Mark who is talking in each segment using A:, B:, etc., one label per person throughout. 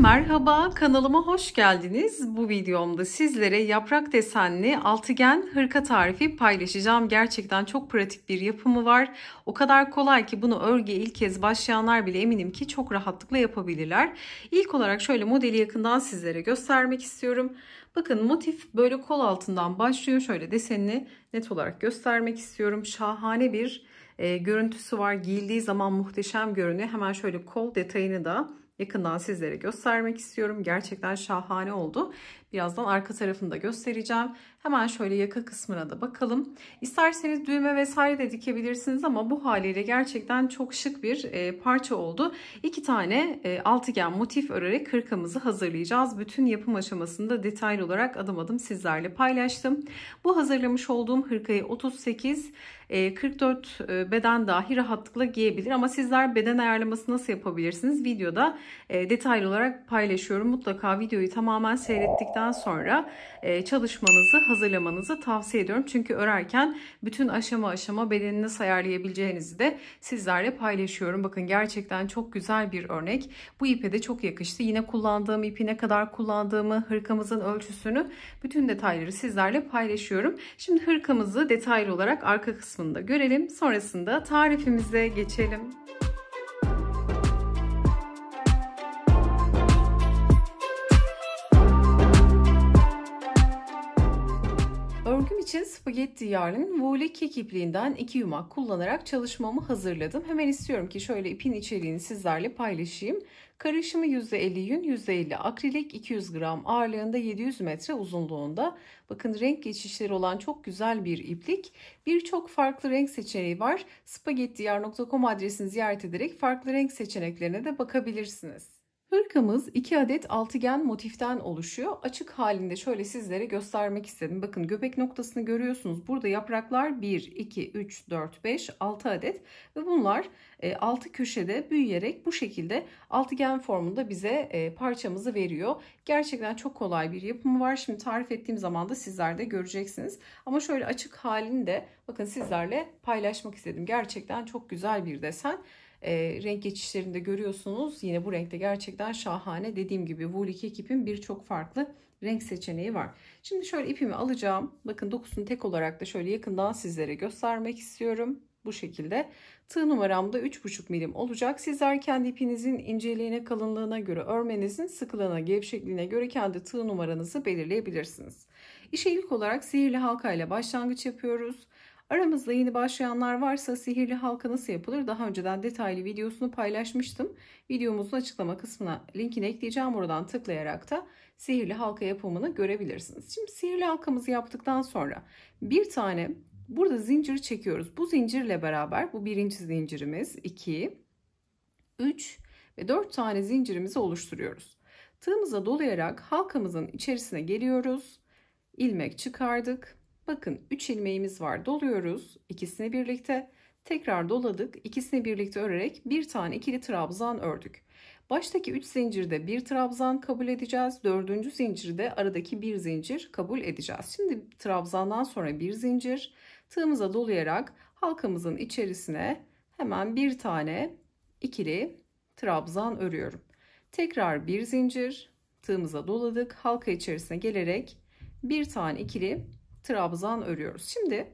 A: merhaba kanalıma hoş geldiniz. Bu videomda sizlere yaprak desenli altıgen hırka tarifi paylaşacağım. Gerçekten çok pratik bir yapımı var. O kadar kolay ki bunu örgüye ilk kez başlayanlar bile eminim ki çok rahatlıkla yapabilirler. İlk olarak şöyle modeli yakından sizlere göstermek istiyorum. Bakın motif böyle kol altından başlıyor. Şöyle desenini net olarak göstermek istiyorum. Şahane bir e, görüntüsü var. Giyildiği zaman muhteşem görünüyor. Hemen şöyle kol detayını da yakından sizlere göstermek istiyorum. Gerçekten şahane oldu. Birazdan arka tarafında göstereceğim. Hemen şöyle yaka kısmına da bakalım. İsterseniz düğme vesaire de dikebilirsiniz ama bu haliyle gerçekten çok şık bir e, parça oldu. İki tane e, altıgen motif örerek kırkamızı hazırlayacağız. Bütün yapım aşamasında detaylı olarak adım adım sizlerle paylaştım. Bu hazırlamış olduğum hırkayı 38 44 e, beden dahi rahatlıkla giyebilir ama sizler beden ayarlaması nasıl yapabilirsiniz videoda detaylı olarak paylaşıyorum. Mutlaka videoyu tamamen seyrettikten öğrendikten sonra e, çalışmanızı, hazırlamanızı tavsiye ediyorum. Çünkü örerken bütün aşama aşama bedenini ayarlayabileceğinizi de sizlerle paylaşıyorum. Bakın gerçekten çok güzel bir örnek. Bu ipe de çok yakıştı. Yine kullandığım ipi ne kadar kullandığımı, hırkamızın ölçüsünü, bütün detayları sizlerle paylaşıyorum. Şimdi hırkamızı detaylı olarak arka kısmında görelim. Sonrasında tarifimize geçelim. için Spaghetti yarın Vole kek iki yumak kullanarak çalışmamı hazırladım. Hemen istiyorum ki şöyle ipin içeriğini sizlerle paylaşayım. Karışımı %50 yün, %50 akrilik, 200 gram ağırlığında 700 metre uzunluğunda. Bakın renk geçişleri olan çok güzel bir iplik. Birçok farklı renk seçeneği var. spagettiyar.com adresini ziyaret ederek farklı renk seçeneklerine de bakabilirsiniz. Hırkamız iki adet altıgen motiften oluşuyor. Açık halinde şöyle sizlere göstermek istedim. Bakın göbek noktasını görüyorsunuz. Burada yapraklar 1, 2, 3, 4, 5, 6 adet ve bunlar 6 e, köşede büyüyerek bu şekilde altıgen formunda bize e, parçamızı veriyor. Gerçekten çok kolay bir yapımı var. Şimdi tarif ettiğim zaman da sizler de göreceksiniz. Ama şöyle açık halinde bakın sizlerle paylaşmak istedim. Gerçekten çok güzel bir desen e, renk geçişlerinde görüyorsunuz. Yine bu renkte gerçekten şahane. Dediğim gibi Woolick ekipin birçok farklı renk seçeneği var. Şimdi şöyle ipimi alacağım. Bakın dokusunu tek olarak da şöyle yakından sizlere göstermek istiyorum. Bu şekilde tığ numaram numaramda 3,5 milim olacak. Sizler kendi ipinizin inceliğine, kalınlığına göre, örmenizin sıkılığına, gevşekliğine göre kendi tığ numaranızı belirleyebilirsiniz. İşe ilk olarak sihirli halka ile başlangıç yapıyoruz. Aramızda yeni başlayanlar varsa sihirli halka nasıl yapılır daha önceden detaylı videosunu paylaşmıştım. Videomuzun açıklama kısmına linkini ekleyeceğim. Oradan tıklayarak da sihirli halka yapımını görebilirsiniz. Şimdi sihirli halkamızı yaptıktan sonra bir tane burada zincir çekiyoruz. Bu zincirle beraber bu birinci zincirimiz 2, 3 ve 4 tane zincirimizi oluşturuyoruz. Tığımıza dolayarak halkamızın içerisine geliyoruz. İlmek çıkardık Bakın 3 ilmeğimiz var. Doluyoruz. ikisini birlikte. Tekrar doladık. ikisini birlikte örerek bir tane ikili trabzan ördük. Baştaki 3 zincirde bir trabzan kabul edeceğiz. 4. zincirde aradaki bir zincir kabul edeceğiz. Şimdi trabzandan sonra bir zincir tığımıza dolayarak halkamızın içerisine hemen bir tane ikili trabzan örüyorum. Tekrar bir zincir tığımıza doladık. Halka içerisine gelerek bir tane ikili trabzan örüyoruz. Şimdi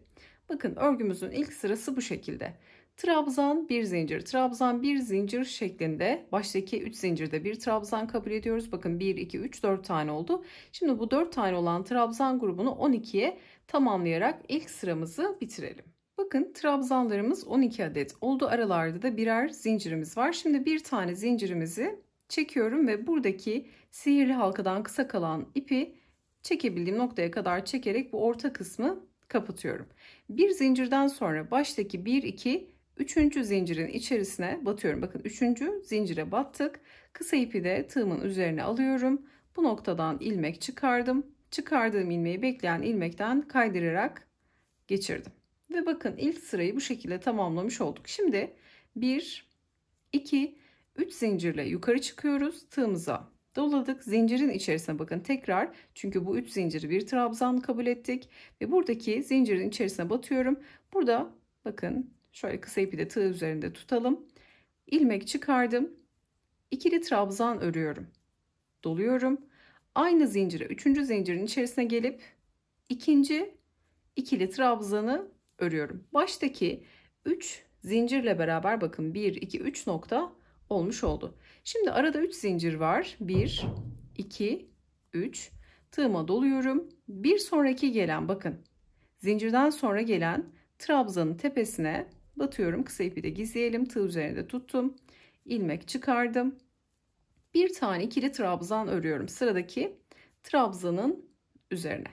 A: bakın örgümüzün ilk sırası bu şekilde. Trabzan bir zincir, trabzan bir zincir şeklinde baştaki 3 zincirde bir trabzan kabul ediyoruz. Bakın 1 2 3 4 tane oldu. Şimdi bu 4 tane olan trabzan grubunu 12'ye tamamlayarak ilk sıramızı bitirelim. Bakın trabzanlarımız 12 adet oldu. Aralarda da birer zincirimiz var. Şimdi bir tane zincirimizi çekiyorum ve buradaki sihirli halkadan kısa kalan ipi çekebildiğim noktaya kadar çekerek bu orta kısmı kapatıyorum. Bir zincirden sonra baştaki 1 2 üçüncü zincirin içerisine batıyorum. Bakın üçüncü zincire battık. Kısa ipi de tığımın üzerine alıyorum. Bu noktadan ilmek çıkardım. Çıkardığım ilmeği bekleyen ilmekten kaydırarak geçirdim. Ve bakın ilk sırayı bu şekilde tamamlamış olduk. Şimdi 1 2 3 zincirle yukarı çıkıyoruz. Tığımıza Doladık zincirin içerisine bakın tekrar çünkü bu üç zinciri bir trabzan kabul ettik ve buradaki zincirin içerisine batıyorum. Burada bakın şöyle kısa ipi de tığ üzerinde tutalım. ilmek çıkardım. ikili trabzan örüyorum. Doluyorum. Aynı zincire üçüncü zincirin içerisine gelip ikinci ikili trabzanı örüyorum. Baştaki 3 zincirle beraber bakın 1 2 3 nokta olmuş oldu. Şimdi arada 3 zincir var. 1, 2, 3. Tığıma doluyorum. Bir sonraki gelen bakın. Zincirden sonra gelen trabzanın tepesine batıyorum. Kısa ipi de gizleyelim. Tığ üzerinde tuttum. ilmek çıkardım. Bir tane ikili trabzan örüyorum. Sıradaki trabzanın üzerine.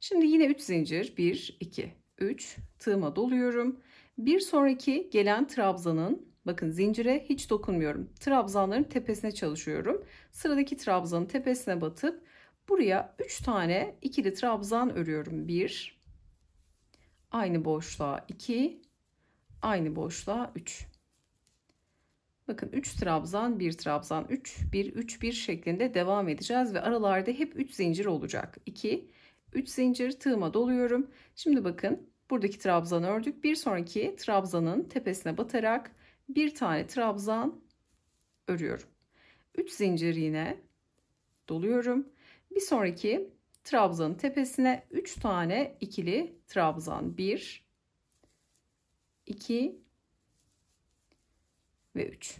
A: Şimdi yine 3 zincir. 1, 2, 3. Tığıma doluyorum. Bir sonraki gelen trabzanın Bakın zincire hiç dokunmuyorum. Trabzanların tepesine çalışıyorum. Sıradaki trabzanın tepesine batıp buraya 3 tane ikili trabzan örüyorum. 1 aynı boşluğa 2 aynı boşluğa 3. Bakın 3 trabzan, 1 trabzan, 3, 1, 3, 1 şeklinde devam edeceğiz ve aralarda hep 3 zincir olacak. 2, 3 zincir tığıma doluyorum. Şimdi bakın buradaki trabzanı ördük. Bir sonraki trabzanın tepesine batarak bir tane trabzan örüyorum. 3 zincir yine doluyorum. Bir sonraki trabzanın tepesine 3 tane ikili trabzan. 1 2 ve 3.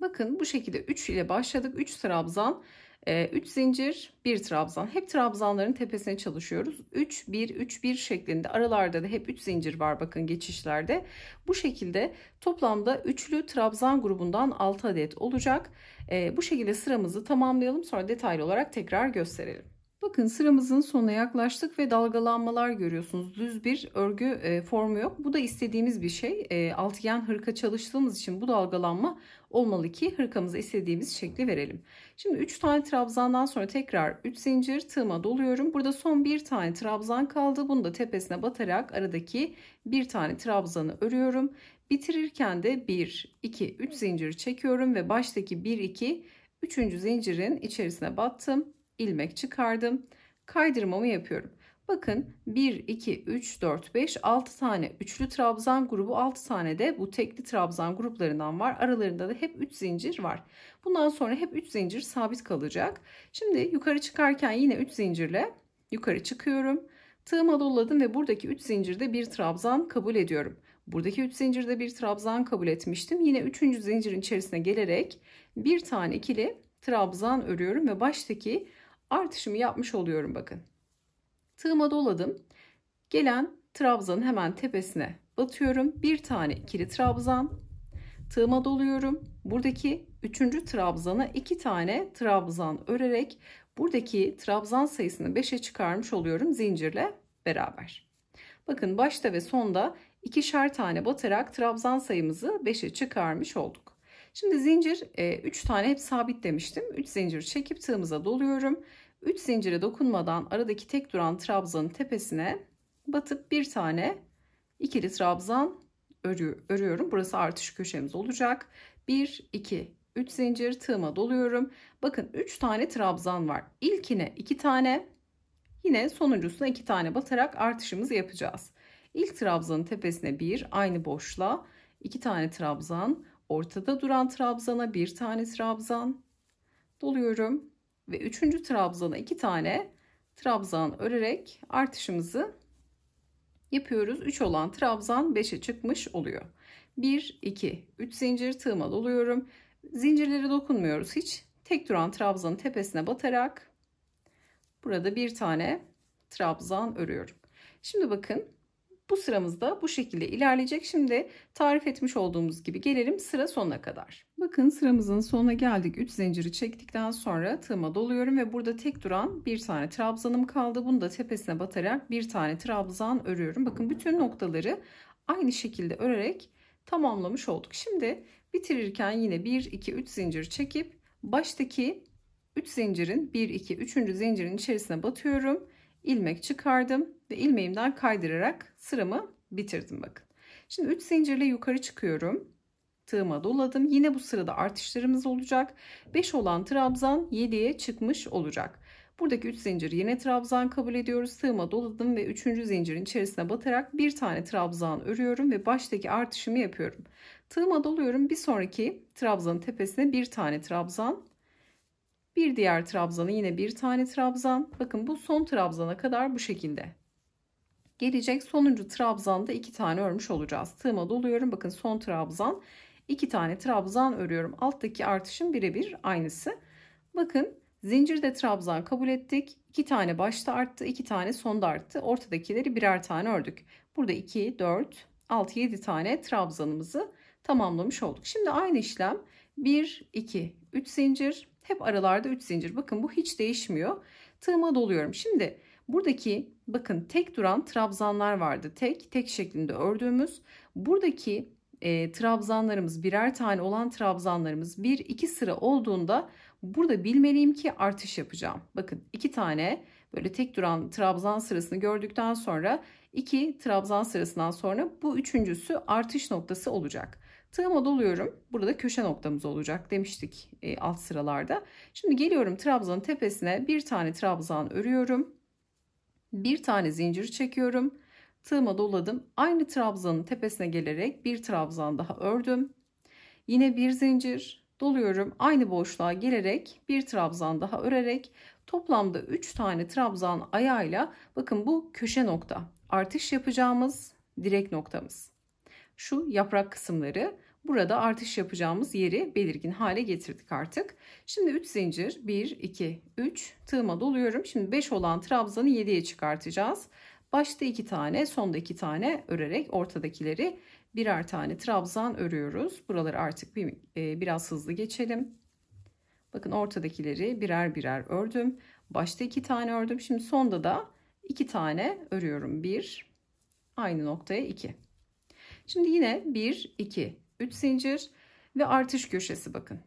A: Bakın bu şekilde 3 ile başladık. 3 trabzan 3 ee, zincir 1 trabzan hep trabzanların tepesine çalışıyoruz 3 1 3 1 şeklinde aralarda da hep 3 zincir var bakın geçişlerde bu şekilde toplamda üçlü trabzan grubundan 6 adet olacak ee, bu şekilde sıramızı tamamlayalım sonra detaylı olarak tekrar gösterelim Bakın sıramızın sonuna yaklaştık ve dalgalanmalar görüyorsunuz. Düz bir örgü e, formu yok. Bu da istediğimiz bir şey. E, altıgen hırka çalıştığımız için bu dalgalanma olmalı ki hırkamıza istediğimiz şekli verelim. Şimdi 3 tane trabzandan sonra tekrar 3 zincir tığıma doluyorum. Burada son 1 tane trabzan kaldı. Bunu da tepesine batarak aradaki 1 tane trabzanı örüyorum. Bitirirken de 1, 2, 3 zincir çekiyorum ve baştaki 1, 2, 3. zincirin içerisine battım ilmek çıkardım. Kaydırmamı yapıyorum. Bakın 1, 2, 3, 4, 5, 6 tane üçlü trabzan grubu 6 tane de bu tekli trabzan gruplarından var. Aralarında da hep 3 zincir var. Bundan sonra hep 3 zincir sabit kalacak. Şimdi yukarı çıkarken yine 3 zincirle yukarı çıkıyorum. Tığıma doladım ve buradaki 3 zincirde bir trabzan kabul ediyorum. Buradaki 3 zincirde bir trabzan kabul etmiştim. Yine 3. zincirin içerisine gelerek bir tane ikili trabzan örüyorum ve baştaki artışımı yapmış oluyorum bakın. Tığıma doladım. Gelen trabzanın hemen tepesine batıyorum. Bir tane ikili trabzan. Tığıma doluyorum. Buradaki üçüncü trabzana iki tane trabzan örerek buradaki trabzan sayısını 5'e çıkarmış oluyorum zincirle beraber. Bakın başta ve sonda ikişer tane batarak trabzan sayımızı 5'e çıkarmış olduk. Şimdi zincir 3 e, tane hep sabit demiştim. 3 zincir çekip tığımıza doluyorum. 3 zincire dokunmadan aradaki tek duran trabzanın tepesine batıp bir tane ikili trabzan örüyorum. Burası artış köşemiz olacak. 1, 2, 3 zincir tığıma doluyorum. Bakın 3 tane trabzan var. İlkine 2 tane yine sonuncusuna 2 tane batarak artışımızı yapacağız. İlk trabzanın tepesine 1 aynı boşluğa 2 tane trabzan Ortada duran trabzana bir tane trabzan doluyorum. Ve üçüncü trabzana iki tane trabzan örerek artışımızı yapıyoruz. 3 olan trabzan 5'e çıkmış oluyor. 1, 2, 3 zincir tığıma doluyorum. Zincirlere dokunmuyoruz hiç. Tek duran trabzanın tepesine batarak burada bir tane trabzan örüyorum. Şimdi bakın bu sıramız da bu şekilde ilerleyecek. Şimdi tarif etmiş olduğumuz gibi gelelim sıra sonuna kadar. Bakın sıramızın sonuna geldik. 3 zinciri çektikten sonra tığıma doluyorum ve burada tek duran bir tane trabzanım kaldı. Bunu da tepesine batarak bir tane trabzan örüyorum. Bakın bütün noktaları aynı şekilde örerek tamamlamış olduk. Şimdi bitirirken yine 1 2 3 zincir çekip baştaki 3 zincirin 1 2 3. zincirin içerisine batıyorum. ilmek çıkardım ve ilmeğimden kaydırarak sıramı bitirdim bakın. Şimdi 3 zincirle yukarı çıkıyorum. Tığıma doladım. Yine bu sırada artışlarımız olacak. 5 olan trabzan 7'ye çıkmış olacak. Buradaki 3 zincir yine trabzan kabul ediyoruz. Tığıma doladım ve 3. zincirin içerisine batarak bir tane trabzan örüyorum ve baştaki artışımı yapıyorum. Tığıma doluyorum. Bir sonraki trabzanın tepesine bir tane trabzan bir diğer trabzanı yine bir tane trabzan. Bakın bu son trabzana kadar bu şekilde gelecek. Sonuncu trabzanda iki tane örmüş olacağız. Tığıma doluyorum. Bakın son trabzan. iki tane trabzan örüyorum. Alttaki artışın birebir aynısı. Bakın zincirde trabzan kabul ettik. İki tane başta arttı. iki tane sonda arttı. Ortadakileri birer tane ördük. Burada 2, 4, 6, 7 tane trabzanımızı tamamlamış olduk. Şimdi aynı işlem 1, 2, 3 zincir. Hep aralarda 3 zincir. Bakın bu hiç değişmiyor. Tığıma doluyorum. Şimdi Buradaki bakın tek duran trabzanlar vardı. Tek, tek şeklinde ördüğümüz. Buradaki e, trabzanlarımız birer tane olan trabzanlarımız bir iki sıra olduğunda burada bilmeliyim ki artış yapacağım. Bakın iki tane böyle tek duran trabzan sırasını gördükten sonra iki trabzan sırasından sonra bu üçüncüsü artış noktası olacak. Tığıma doluyorum. Burada köşe noktamız olacak demiştik e, alt sıralarda. Şimdi geliyorum trabzanın tepesine bir tane trabzan örüyorum bir tane zincir çekiyorum. Tığıma doladım. Aynı trabzanın tepesine gelerek bir trabzan daha ördüm. Yine bir zincir doluyorum. Aynı boşluğa gelerek bir trabzan daha örerek toplamda 3 tane trabzan ayağıyla bakın bu köşe nokta. Artış yapacağımız direk noktamız. Şu yaprak kısımları Burada artış yapacağımız yeri belirgin hale getirdik artık. Şimdi 3 zincir 1, 2, 3 tığıma doluyorum. Şimdi 5 olan trabzanı 7'ye çıkartacağız. Başta 2 tane sonda 2 tane örerek ortadakileri birer tane trabzan örüyoruz. Buraları artık bir, e, biraz hızlı geçelim. Bakın ortadakileri birer birer ördüm. Başta 2 tane ördüm. Şimdi sonda da 2 tane örüyorum. 1 aynı noktaya 2. Şimdi yine 1, 2, 3 zincir ve artış köşesi bakın.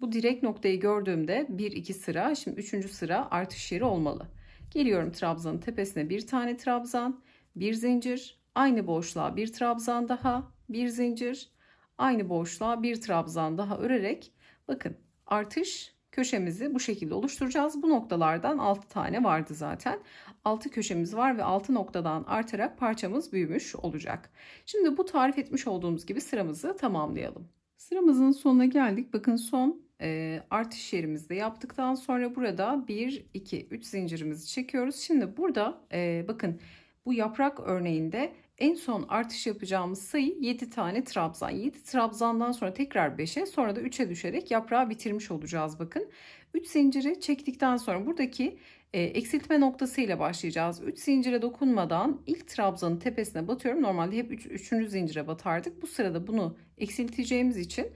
A: Bu direk noktayı gördüğümde 1 2 sıra şimdi 3. sıra artış yeri olmalı. Geliyorum trabzanın tepesine bir tane trabzan, bir zincir, aynı boşluğa bir trabzan daha, bir zincir, aynı boşluğa bir trabzan daha örerek bakın artış köşemizi bu şekilde oluşturacağız. Bu noktalardan 6 tane vardı zaten altı köşemiz var ve altı noktadan artarak parçamız büyümüş olacak. Şimdi bu tarif etmiş olduğumuz gibi sıramızı tamamlayalım. Sıramızın sonuna geldik. Bakın son e, artış yerimizde yaptıktan sonra burada 1, 2, 3 zincirimizi çekiyoruz. Şimdi burada e, bakın bu yaprak örneğinde en son artış yapacağımız sayı 7 tane trabzan. 7 trabzandan sonra tekrar 5'e sonra da 3'e düşerek yaprağı bitirmiş olacağız bakın. 3 zinciri çektikten sonra buradaki e, eksiltme noktasıyla başlayacağız. 3 zincire dokunmadan ilk trabzanın tepesine batıyorum. Normalde hep 3. Üç, zincire batardık. Bu sırada bunu eksilteceğimiz için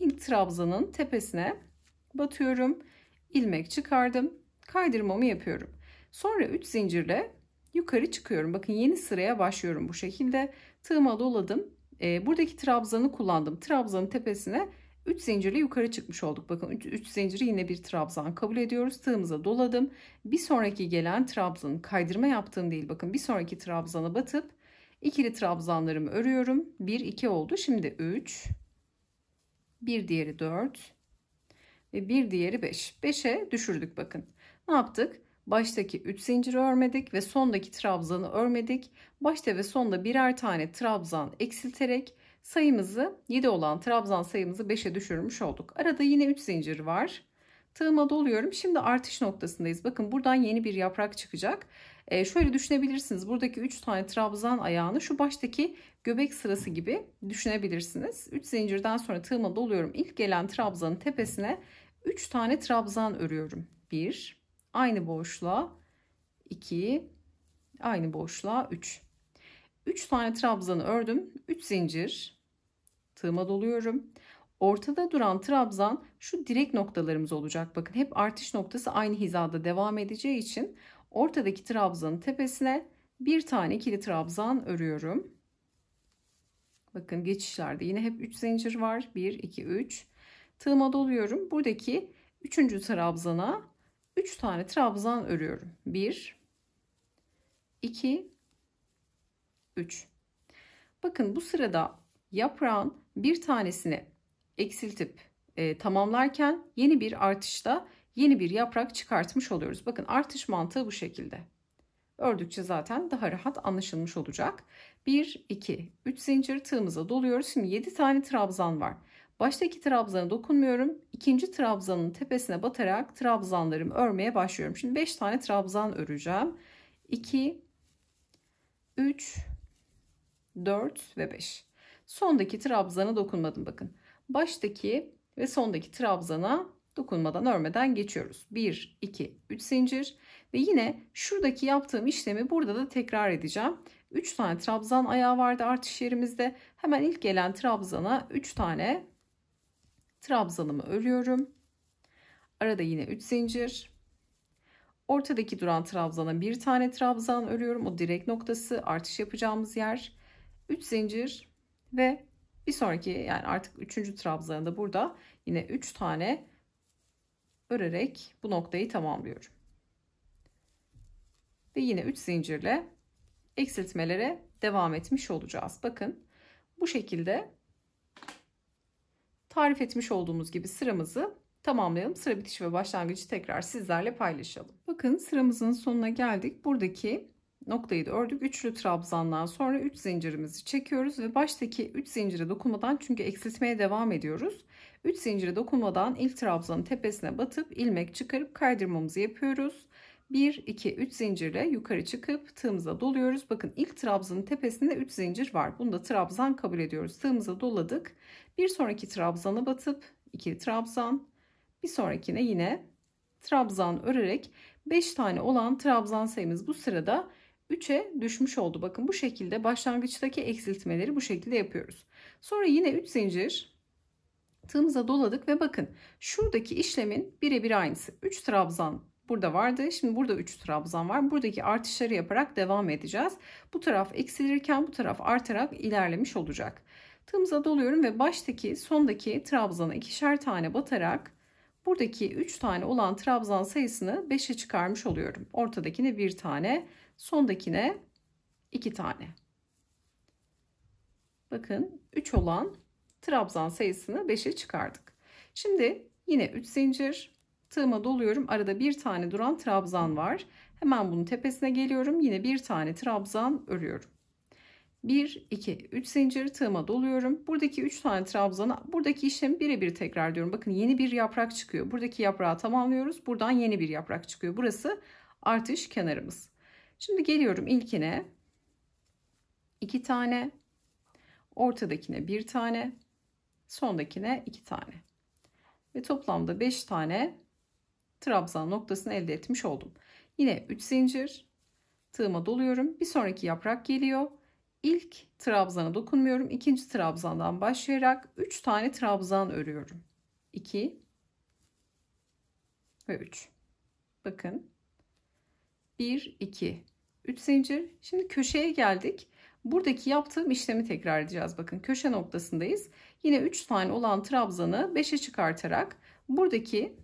A: ilk trabzanın tepesine batıyorum. ilmek çıkardım. Kaydırmamı yapıyorum. Sonra 3 zincirle yukarı çıkıyorum. Bakın yeni sıraya başlıyorum bu şekilde. Tığıma doladım. E, buradaki trabzanı kullandım. Trabzanın tepesine 3 zincirle yukarı çıkmış olduk. Bakın 3 zinciri yine bir trabzan kabul ediyoruz. Tığımıza doladım. Bir sonraki gelen trabzanı kaydırma yaptığım değil. Bakın bir sonraki trabzana batıp ikili trabzanlarımı örüyorum. 1 2 oldu. Şimdi 3 bir diğeri 4 ve bir diğeri 5. 5'e düşürdük bakın. Ne yaptık? Baştaki 3 zinciri örmedik ve sondaki trabzanı örmedik başta ve sonda birer tane trabzan eksilterek sayımızı 7 olan trabzan sayımızı 5'e düşürmüş olduk. Arada yine 3 zincir var. Tığıma doluyorum. Şimdi artış noktasındayız. Bakın buradan yeni bir yaprak çıkacak. E, şöyle düşünebilirsiniz. Buradaki 3 tane trabzan ayağını şu baştaki göbek sırası gibi düşünebilirsiniz. 3 zincirden sonra tığıma doluyorum. İlk gelen trabzanın tepesine 3 tane trabzan örüyorum. 1 aynı boşluğa 2 aynı boşluğa 3. 3 tane trabzan ördüm. 3 zincir tığıma doluyorum. Ortada duran trabzan şu direk noktalarımız olacak. Bakın hep artış noktası aynı hizada devam edeceği için ortadaki trabzanın tepesine bir tane ikili trabzan örüyorum. Bakın geçişlerde yine hep 3 zincir var. 1 2 3 tığıma doluyorum. Buradaki 3. trabzana 3 tane trabzan örüyorum. 1 2 3. Bakın bu sırada yaprağın bir tanesini eksiltip e, tamamlarken yeni bir artışta yeni bir yaprak çıkartmış oluyoruz. Bakın artış mantığı bu şekilde. Ördükçe zaten daha rahat anlaşılmış olacak. 1, 2, 3 zincir tığımıza doluyoruz. Şimdi 7 tane trabzan var. Baştaki trabzana dokunmuyorum. İkinci trabzanın tepesine batarak trabzanlarımı örmeye başlıyorum. Şimdi 5 tane trabzan öreceğim. 2, 3, 4 ve 5. Sondaki trabzana dokunmadım bakın. Baştaki ve sondaki trabzana dokunmadan örmeden geçiyoruz. 1, 2, 3 zincir ve yine şuradaki yaptığım işlemi burada da tekrar edeceğim. 3 tane trabzan ayağı vardı artış yerimizde. Hemen ilk gelen trabzana 3 tane trabzanımı örüyorum. Arada yine 3 zincir. Ortadaki duran trabzana bir tane trabzan örüyorum. O direk noktası artış yapacağımız yer. 3 zincir ve bir sonraki yani artık 3. trabzanında burada yine 3 tane örerek bu noktayı tamamlıyorum. Ve yine 3 zincirle eksiltmelere devam etmiş olacağız. Bakın bu şekilde tarif etmiş olduğumuz gibi sıramızı tamamlayalım. Sıra bitişi ve başlangıcı tekrar sizlerle paylaşalım. Bakın sıramızın sonuna geldik. Buradaki noktayı da ördük. Üçlü trabzandan sonra 3 zincirimizi çekiyoruz ve baştaki 3 zincire dokunmadan çünkü eksiltmeye devam ediyoruz. 3 zincire dokunmadan ilk trabzanın tepesine batıp ilmek çıkarıp kaydırmamızı yapıyoruz. 1 2 3 zincirle yukarı çıkıp tığımıza doluyoruz. Bakın ilk trabzanın tepesinde 3 zincir var. Bunu da trabzan kabul ediyoruz. Tığımıza doladık. Bir sonraki trabzana batıp ikili trabzan, bir sonrakine yine trabzan örerek 5 tane olan trabzan sayımız bu sırada 3'e düşmüş oldu. Bakın bu şekilde başlangıçtaki eksiltmeleri bu şekilde yapıyoruz. Sonra yine 3 zincir tığımıza doladık ve bakın şuradaki işlemin birebir aynısı. 3 trabzan burada vardı. Şimdi burada 3 trabzan var. Buradaki artışları yaparak devam edeceğiz. Bu taraf eksilirken bu taraf artarak ilerlemiş olacak. Tığımıza doluyorum ve baştaki sondaki trabzana ikişer tane batarak buradaki 3 tane olan trabzan sayısını 5'e çıkarmış oluyorum. Ortadakine 1 tane Sondakine 2 tane. Bakın 3 olan trabzan sayısını 5'e çıkardık. Şimdi yine 3 zincir tığıma doluyorum. Arada bir tane duran trabzan var. Hemen bunun tepesine geliyorum. Yine bir tane trabzan örüyorum. 1, 2, 3 zincir tığıma doluyorum. Buradaki 3 tane trabzanı, buradaki işlemi birebir tekrar diyorum. Bakın yeni bir yaprak çıkıyor. Buradaki yaprağı tamamlıyoruz. Buradan yeni bir yaprak çıkıyor. Burası artış kenarımız. Şimdi geliyorum ilkine. iki tane. Ortadakine bir tane. Sondakine iki tane. Ve toplamda 5 tane trabzan noktasını elde etmiş oldum. Yine 3 zincir tığıma doluyorum. Bir sonraki yaprak geliyor. İlk trabzana dokunmuyorum. İkinci trabzandan başlayarak 3 tane trabzan örüyorum. 2 ve 3. Bakın. 1 2 3 zincir. Şimdi köşeye geldik. Buradaki yaptığım işlemi tekrar edeceğiz. Bakın köşe noktasındayız. Yine 3 tane olan trabzanı 5'e çıkartarak buradaki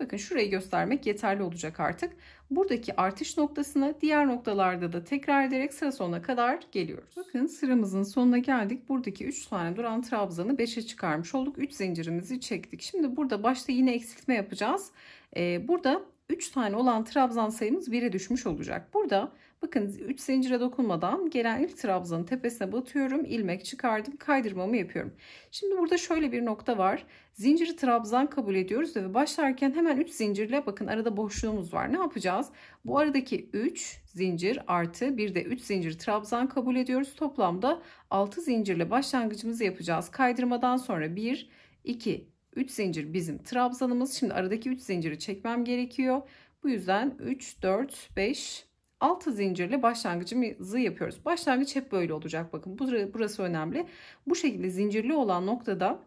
A: bakın şurayı göstermek yeterli olacak artık. Buradaki artış noktasını diğer noktalarda da tekrar ederek sıra sonuna kadar geliyoruz. Bakın sıramızın sonuna geldik. Buradaki 3 tane duran trabzanı 5'e çıkarmış olduk. 3 zincirimizi çektik. Şimdi burada başta yine eksiltme yapacağız. Ee, burada 3 tane olan trabzan sayımız 1'e düşmüş olacak. Burada Bakın 3 zincire dokunmadan gelen ilk trabzanın tepesine batıyorum. ilmek çıkardım. Kaydırmamı yapıyorum. Şimdi burada şöyle bir nokta var. Zinciri trabzan kabul ediyoruz ve başlarken hemen 3 zincirle bakın arada boşluğumuz var. Ne yapacağız? Bu aradaki 3 zincir artı bir de 3 zincir trabzan kabul ediyoruz. Toplamda 6 zincirle başlangıcımızı yapacağız. Kaydırmadan sonra 1, 2, 3 zincir bizim trabzanımız. Şimdi aradaki 3 zinciri çekmem gerekiyor. Bu yüzden 3, 4, 5, 6 zincirle başlangıcımızı yapıyoruz. Başlangıç hep böyle olacak. Bakın burası önemli. Bu şekilde zincirli olan noktada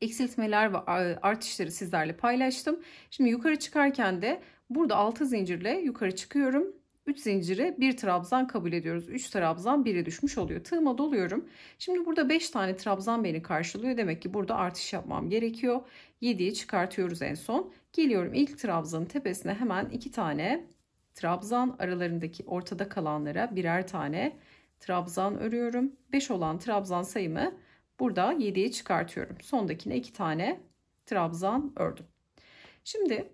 A: eksiltmeler ve e, artışları sizlerle paylaştım. Şimdi yukarı çıkarken de burada altı zincirle yukarı çıkıyorum. 3 zinciri bir trabzan kabul ediyoruz. 3 trabzan 1'e düşmüş oluyor. Tığıma doluyorum. Şimdi burada 5 tane trabzan beni karşılıyor. Demek ki burada artış yapmam gerekiyor. 7'yi çıkartıyoruz en son. Geliyorum ilk trabzanın tepesine hemen 2 tane trabzan aralarındaki ortada kalanlara birer tane trabzan örüyorum. 5 olan trabzan sayımı burada 7'ye çıkartıyorum. Sondakine 2 tane trabzan ördüm. Şimdi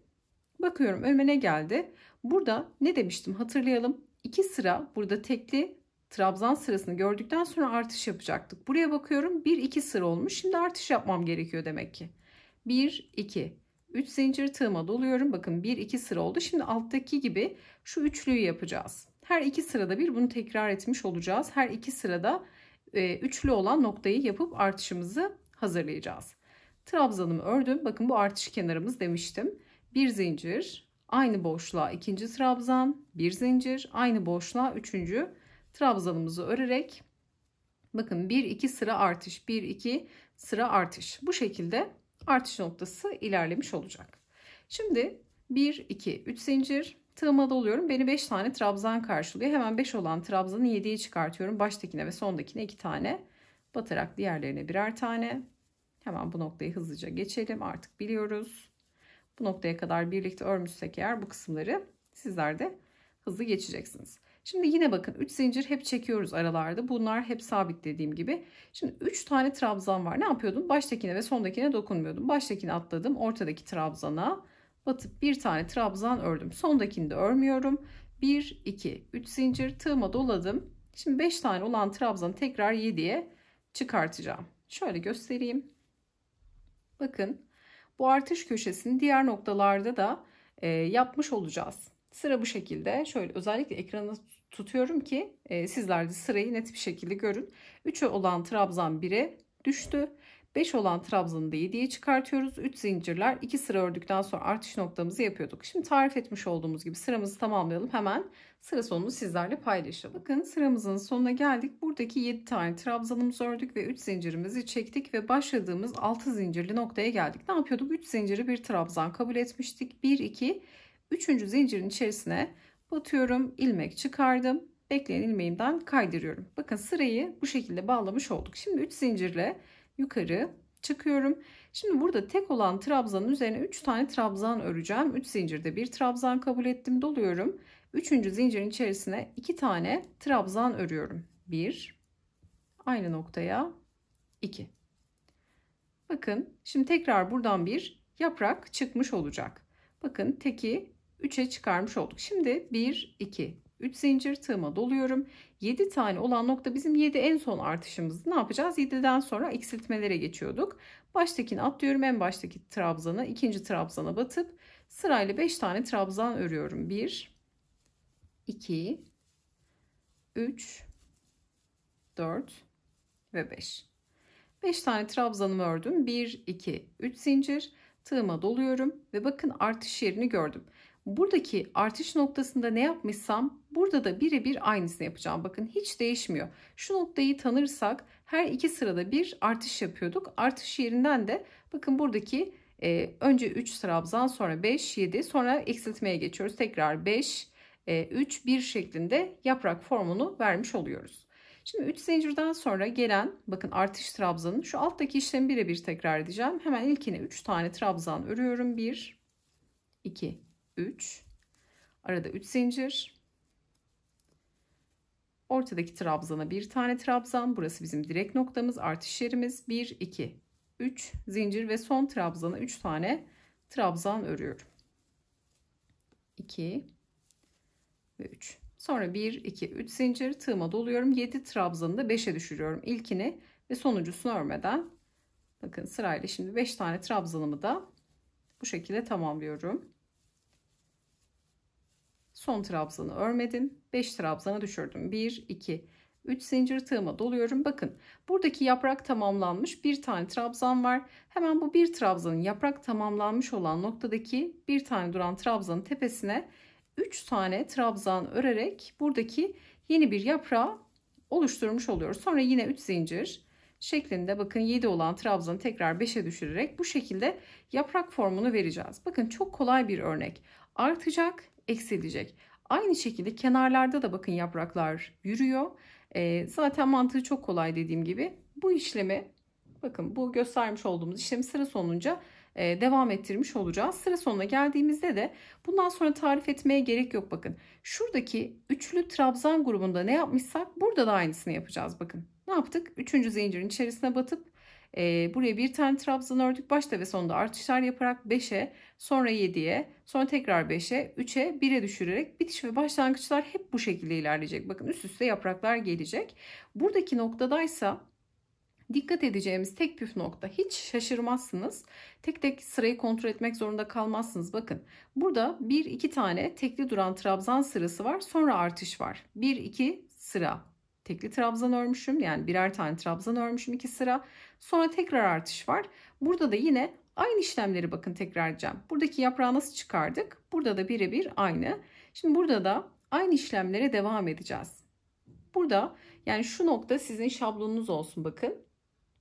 A: bakıyorum önüme ne geldi? Burada ne demiştim hatırlayalım. 2 sıra burada tekli trabzan sırasını gördükten sonra artış yapacaktık. Buraya bakıyorum 1 2 sıra olmuş. Şimdi artış yapmam gerekiyor demek ki. 1 2 3 zincir tığıma doluyorum. Bakın 1 2 sıra oldu. Şimdi alttaki gibi şu üçlüyü yapacağız. Her iki sırada bir bunu tekrar etmiş olacağız. Her iki sırada e, üçlü olan noktayı yapıp artışımızı hazırlayacağız. Trabzanımı ördüm. Bakın bu artış kenarımız demiştim. Bir zincir, aynı boşluğa ikinci trabzan, bir zincir, aynı boşluğa üçüncü trabzanımızı örerek bakın 1 2 sıra artış, 1 2 sıra artış. Bu şekilde artış noktası ilerlemiş olacak. Şimdi 1, 2, 3 zincir tığıma doluyorum. Beni 5 tane trabzan karşılıyor. Hemen 5 olan trabzanı 7'ye çıkartıyorum. Baştakine ve sondakine 2 tane batarak diğerlerine birer tane. Hemen bu noktayı hızlıca geçelim. Artık biliyoruz. Bu noktaya kadar birlikte örmüşsek eğer bu kısımları sizler de hızlı geçeceksiniz. Şimdi yine bakın 3 zincir hep çekiyoruz aralarda. Bunlar hep sabit dediğim gibi. Şimdi 3 tane trabzan var. Ne yapıyordum? Baştakine ve sondakine dokunmuyordum. Baştakine atladım. Ortadaki trabzana batıp bir tane trabzan ördüm. Sondakini de örmüyorum. 1, 2, 3 zincir tığıma doladım. Şimdi 5 tane olan trabzanı tekrar 7'ye çıkartacağım. Şöyle göstereyim. Bakın bu artış köşesini diğer noktalarda da e, yapmış olacağız. Sıra bu şekilde. Şöyle özellikle ekranı tutuyorum ki e, sizler de sırayı net bir şekilde görün. 3'e olan trabzan 1'e düştü. 5 olan trabzanı da 7'ye çıkartıyoruz. 3 zincirler 2 sıra ördükten sonra artış noktamızı yapıyorduk. Şimdi tarif etmiş olduğumuz gibi sıramızı tamamlayalım. Hemen sıra sonunu sizlerle paylaşalım. Bakın sıramızın sonuna geldik. Buradaki 7 tane trabzanımızı ördük ve 3 zincirimizi çektik ve başladığımız 6 zincirli noktaya geldik. Ne yapıyorduk? 3 zinciri bir trabzan kabul etmiştik. 1 2 Üçüncü zincirin içerisine batıyorum. ilmek çıkardım. Bekleyen ilmeğimden kaydırıyorum. Bakın sırayı bu şekilde bağlamış olduk. Şimdi 3 zincirle yukarı çıkıyorum. Şimdi burada tek olan trabzanın üzerine 3 tane trabzan öreceğim. 3 zincirde bir trabzan kabul ettim. Doluyorum. 3. zincirin içerisine 2 tane trabzan örüyorum. 1 aynı noktaya 2. Bakın şimdi tekrar buradan bir yaprak çıkmış olacak. Bakın teki 3'e çıkarmış olduk. Şimdi 1, 2, 3 zincir tığıma doluyorum. 7 tane olan nokta bizim 7 en son artışımızdı. Ne yapacağız? 7'den sonra eksiltmelere geçiyorduk. Baştakini atlıyorum. En baştaki trabzanı, ikinci trabzana batıp sırayla 5 tane trabzan örüyorum. 1 2 3 4 ve 5. 5 tane trabzanımı ördüm. 1 2 3 zincir tığıma doluyorum ve bakın artış yerini gördüm buradaki artış noktasında ne yapmışsam burada da birebir aynısını yapacağım. Bakın hiç değişmiyor. Şu noktayı tanırsak her iki sırada bir artış yapıyorduk. Artış yerinden de bakın buradaki e, önce 3 trabzan sonra 5 7 sonra eksiltmeye geçiyoruz. Tekrar 5 e, 3 1 şeklinde yaprak formunu vermiş oluyoruz. Şimdi 3 zincirden sonra gelen bakın artış trabzanın şu alttaki işlemi birebir tekrar edeceğim. Hemen ilkine 3 tane trabzan örüyorum. 1 2 3 arada 3 zincir ortadaki trabzana bir tane trabzan burası bizim direk noktamız artış yerimiz 1 2 3 zincir ve son trabzana 3 tane trabzan örüyorum 2 ve 3 sonra 1 2 3 zincir tığıma doluyorum 7 trabzanı da 5'e düşürüyorum ilkini ve sonuncusunu örmeden bakın sırayla şimdi 5 tane trabzanımı da bu şekilde tamamlıyorum Son trabzanı örmedim. 5 trabzana düşürdüm. 1, 2, 3 zincir tığıma doluyorum. Bakın buradaki yaprak tamamlanmış bir tane trabzan var. Hemen bu bir trabzanın yaprak tamamlanmış olan noktadaki bir tane duran trabzanın tepesine 3 tane trabzan örerek buradaki yeni bir yaprağı oluşturmuş oluyoruz. Sonra yine 3 zincir şeklinde bakın 7 olan trabzanı tekrar 5'e düşürerek bu şekilde yaprak formunu vereceğiz. Bakın çok kolay bir örnek. Artacak eksilecek. Aynı şekilde kenarlarda da bakın yapraklar yürüyor. E, zaten mantığı çok kolay dediğim gibi. Bu işlemi bakın bu göstermiş olduğumuz işlemi sıra sonunca e, devam ettirmiş olacağız. Sıra sonuna geldiğimizde de bundan sonra tarif etmeye gerek yok bakın. Şuradaki üçlü trabzan grubunda ne yapmışsak burada da aynısını yapacağız bakın. Ne yaptık? Üçüncü zincirin içerisine batıp e, buraya bir tane trabzan ördük. Başta ve sonda artışlar yaparak 5'e sonra 7'ye Sonra tekrar 5'e, 3'e, 1'e düşürerek bitiş ve başlangıçlar hep bu şekilde ilerleyecek. Bakın üst üste yapraklar gelecek. Buradaki noktadaysa dikkat edeceğimiz tek püf nokta hiç şaşırmazsınız. Tek tek sırayı kontrol etmek zorunda kalmazsınız. Bakın burada 1-2 tane tekli duran trabzan sırası var. Sonra artış var. 1-2 sıra tekli trabzan örmüşüm. Yani birer tane trabzan örmüşüm iki sıra. Sonra tekrar artış var. Burada da yine Aynı işlemleri bakın tekrar edeceğim. Buradaki yaprağı nasıl çıkardık? Burada da birebir aynı. Şimdi burada da aynı işlemlere devam edeceğiz. Burada yani şu nokta sizin şablonunuz olsun bakın.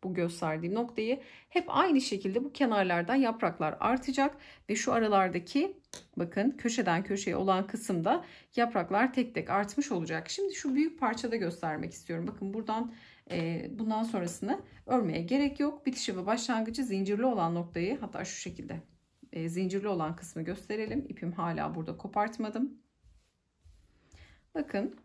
A: Bu gösterdiğim noktayı hep aynı şekilde bu kenarlardan yapraklar artacak ve şu aralardaki bakın köşeden köşeye olan kısımda yapraklar tek tek artmış olacak. Şimdi şu büyük parçada göstermek istiyorum. Bakın buradan ee, bundan sonrasını örmeye gerek yok. Bitişi ve başlangıcı zincirli olan noktayı hatta şu şekilde e, zincirli olan kısmı gösterelim. İpim hala burada kopartmadım. Bakın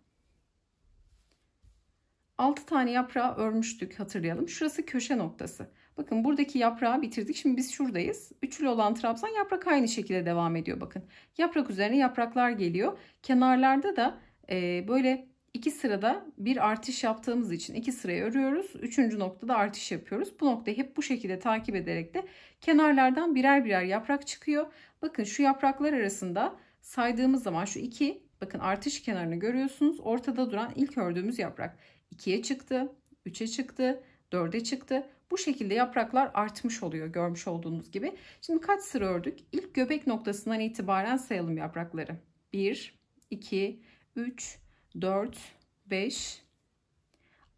A: 6 tane yaprağı örmüştük hatırlayalım. Şurası köşe noktası. Bakın buradaki yaprağı bitirdik. Şimdi biz şuradayız. Üçlü olan trabzan yaprak aynı şekilde devam ediyor bakın. Yaprak üzerine yapraklar geliyor. Kenarlarda da e, böyle iki sırada bir artış yaptığımız için iki sıraya örüyoruz. Üçüncü noktada artış yapıyoruz. Bu noktayı hep bu şekilde takip ederek de kenarlardan birer birer yaprak çıkıyor. Bakın şu yapraklar arasında saydığımız zaman şu iki bakın artış kenarını görüyorsunuz. Ortada duran ilk ördüğümüz yaprak ikiye çıktı, üçe çıktı, dörde çıktı. Bu şekilde yapraklar artmış oluyor görmüş olduğunuz gibi. Şimdi kaç sıra ördük? İlk göbek noktasından itibaren sayalım yaprakları. 1, 2, 3, 4, 5,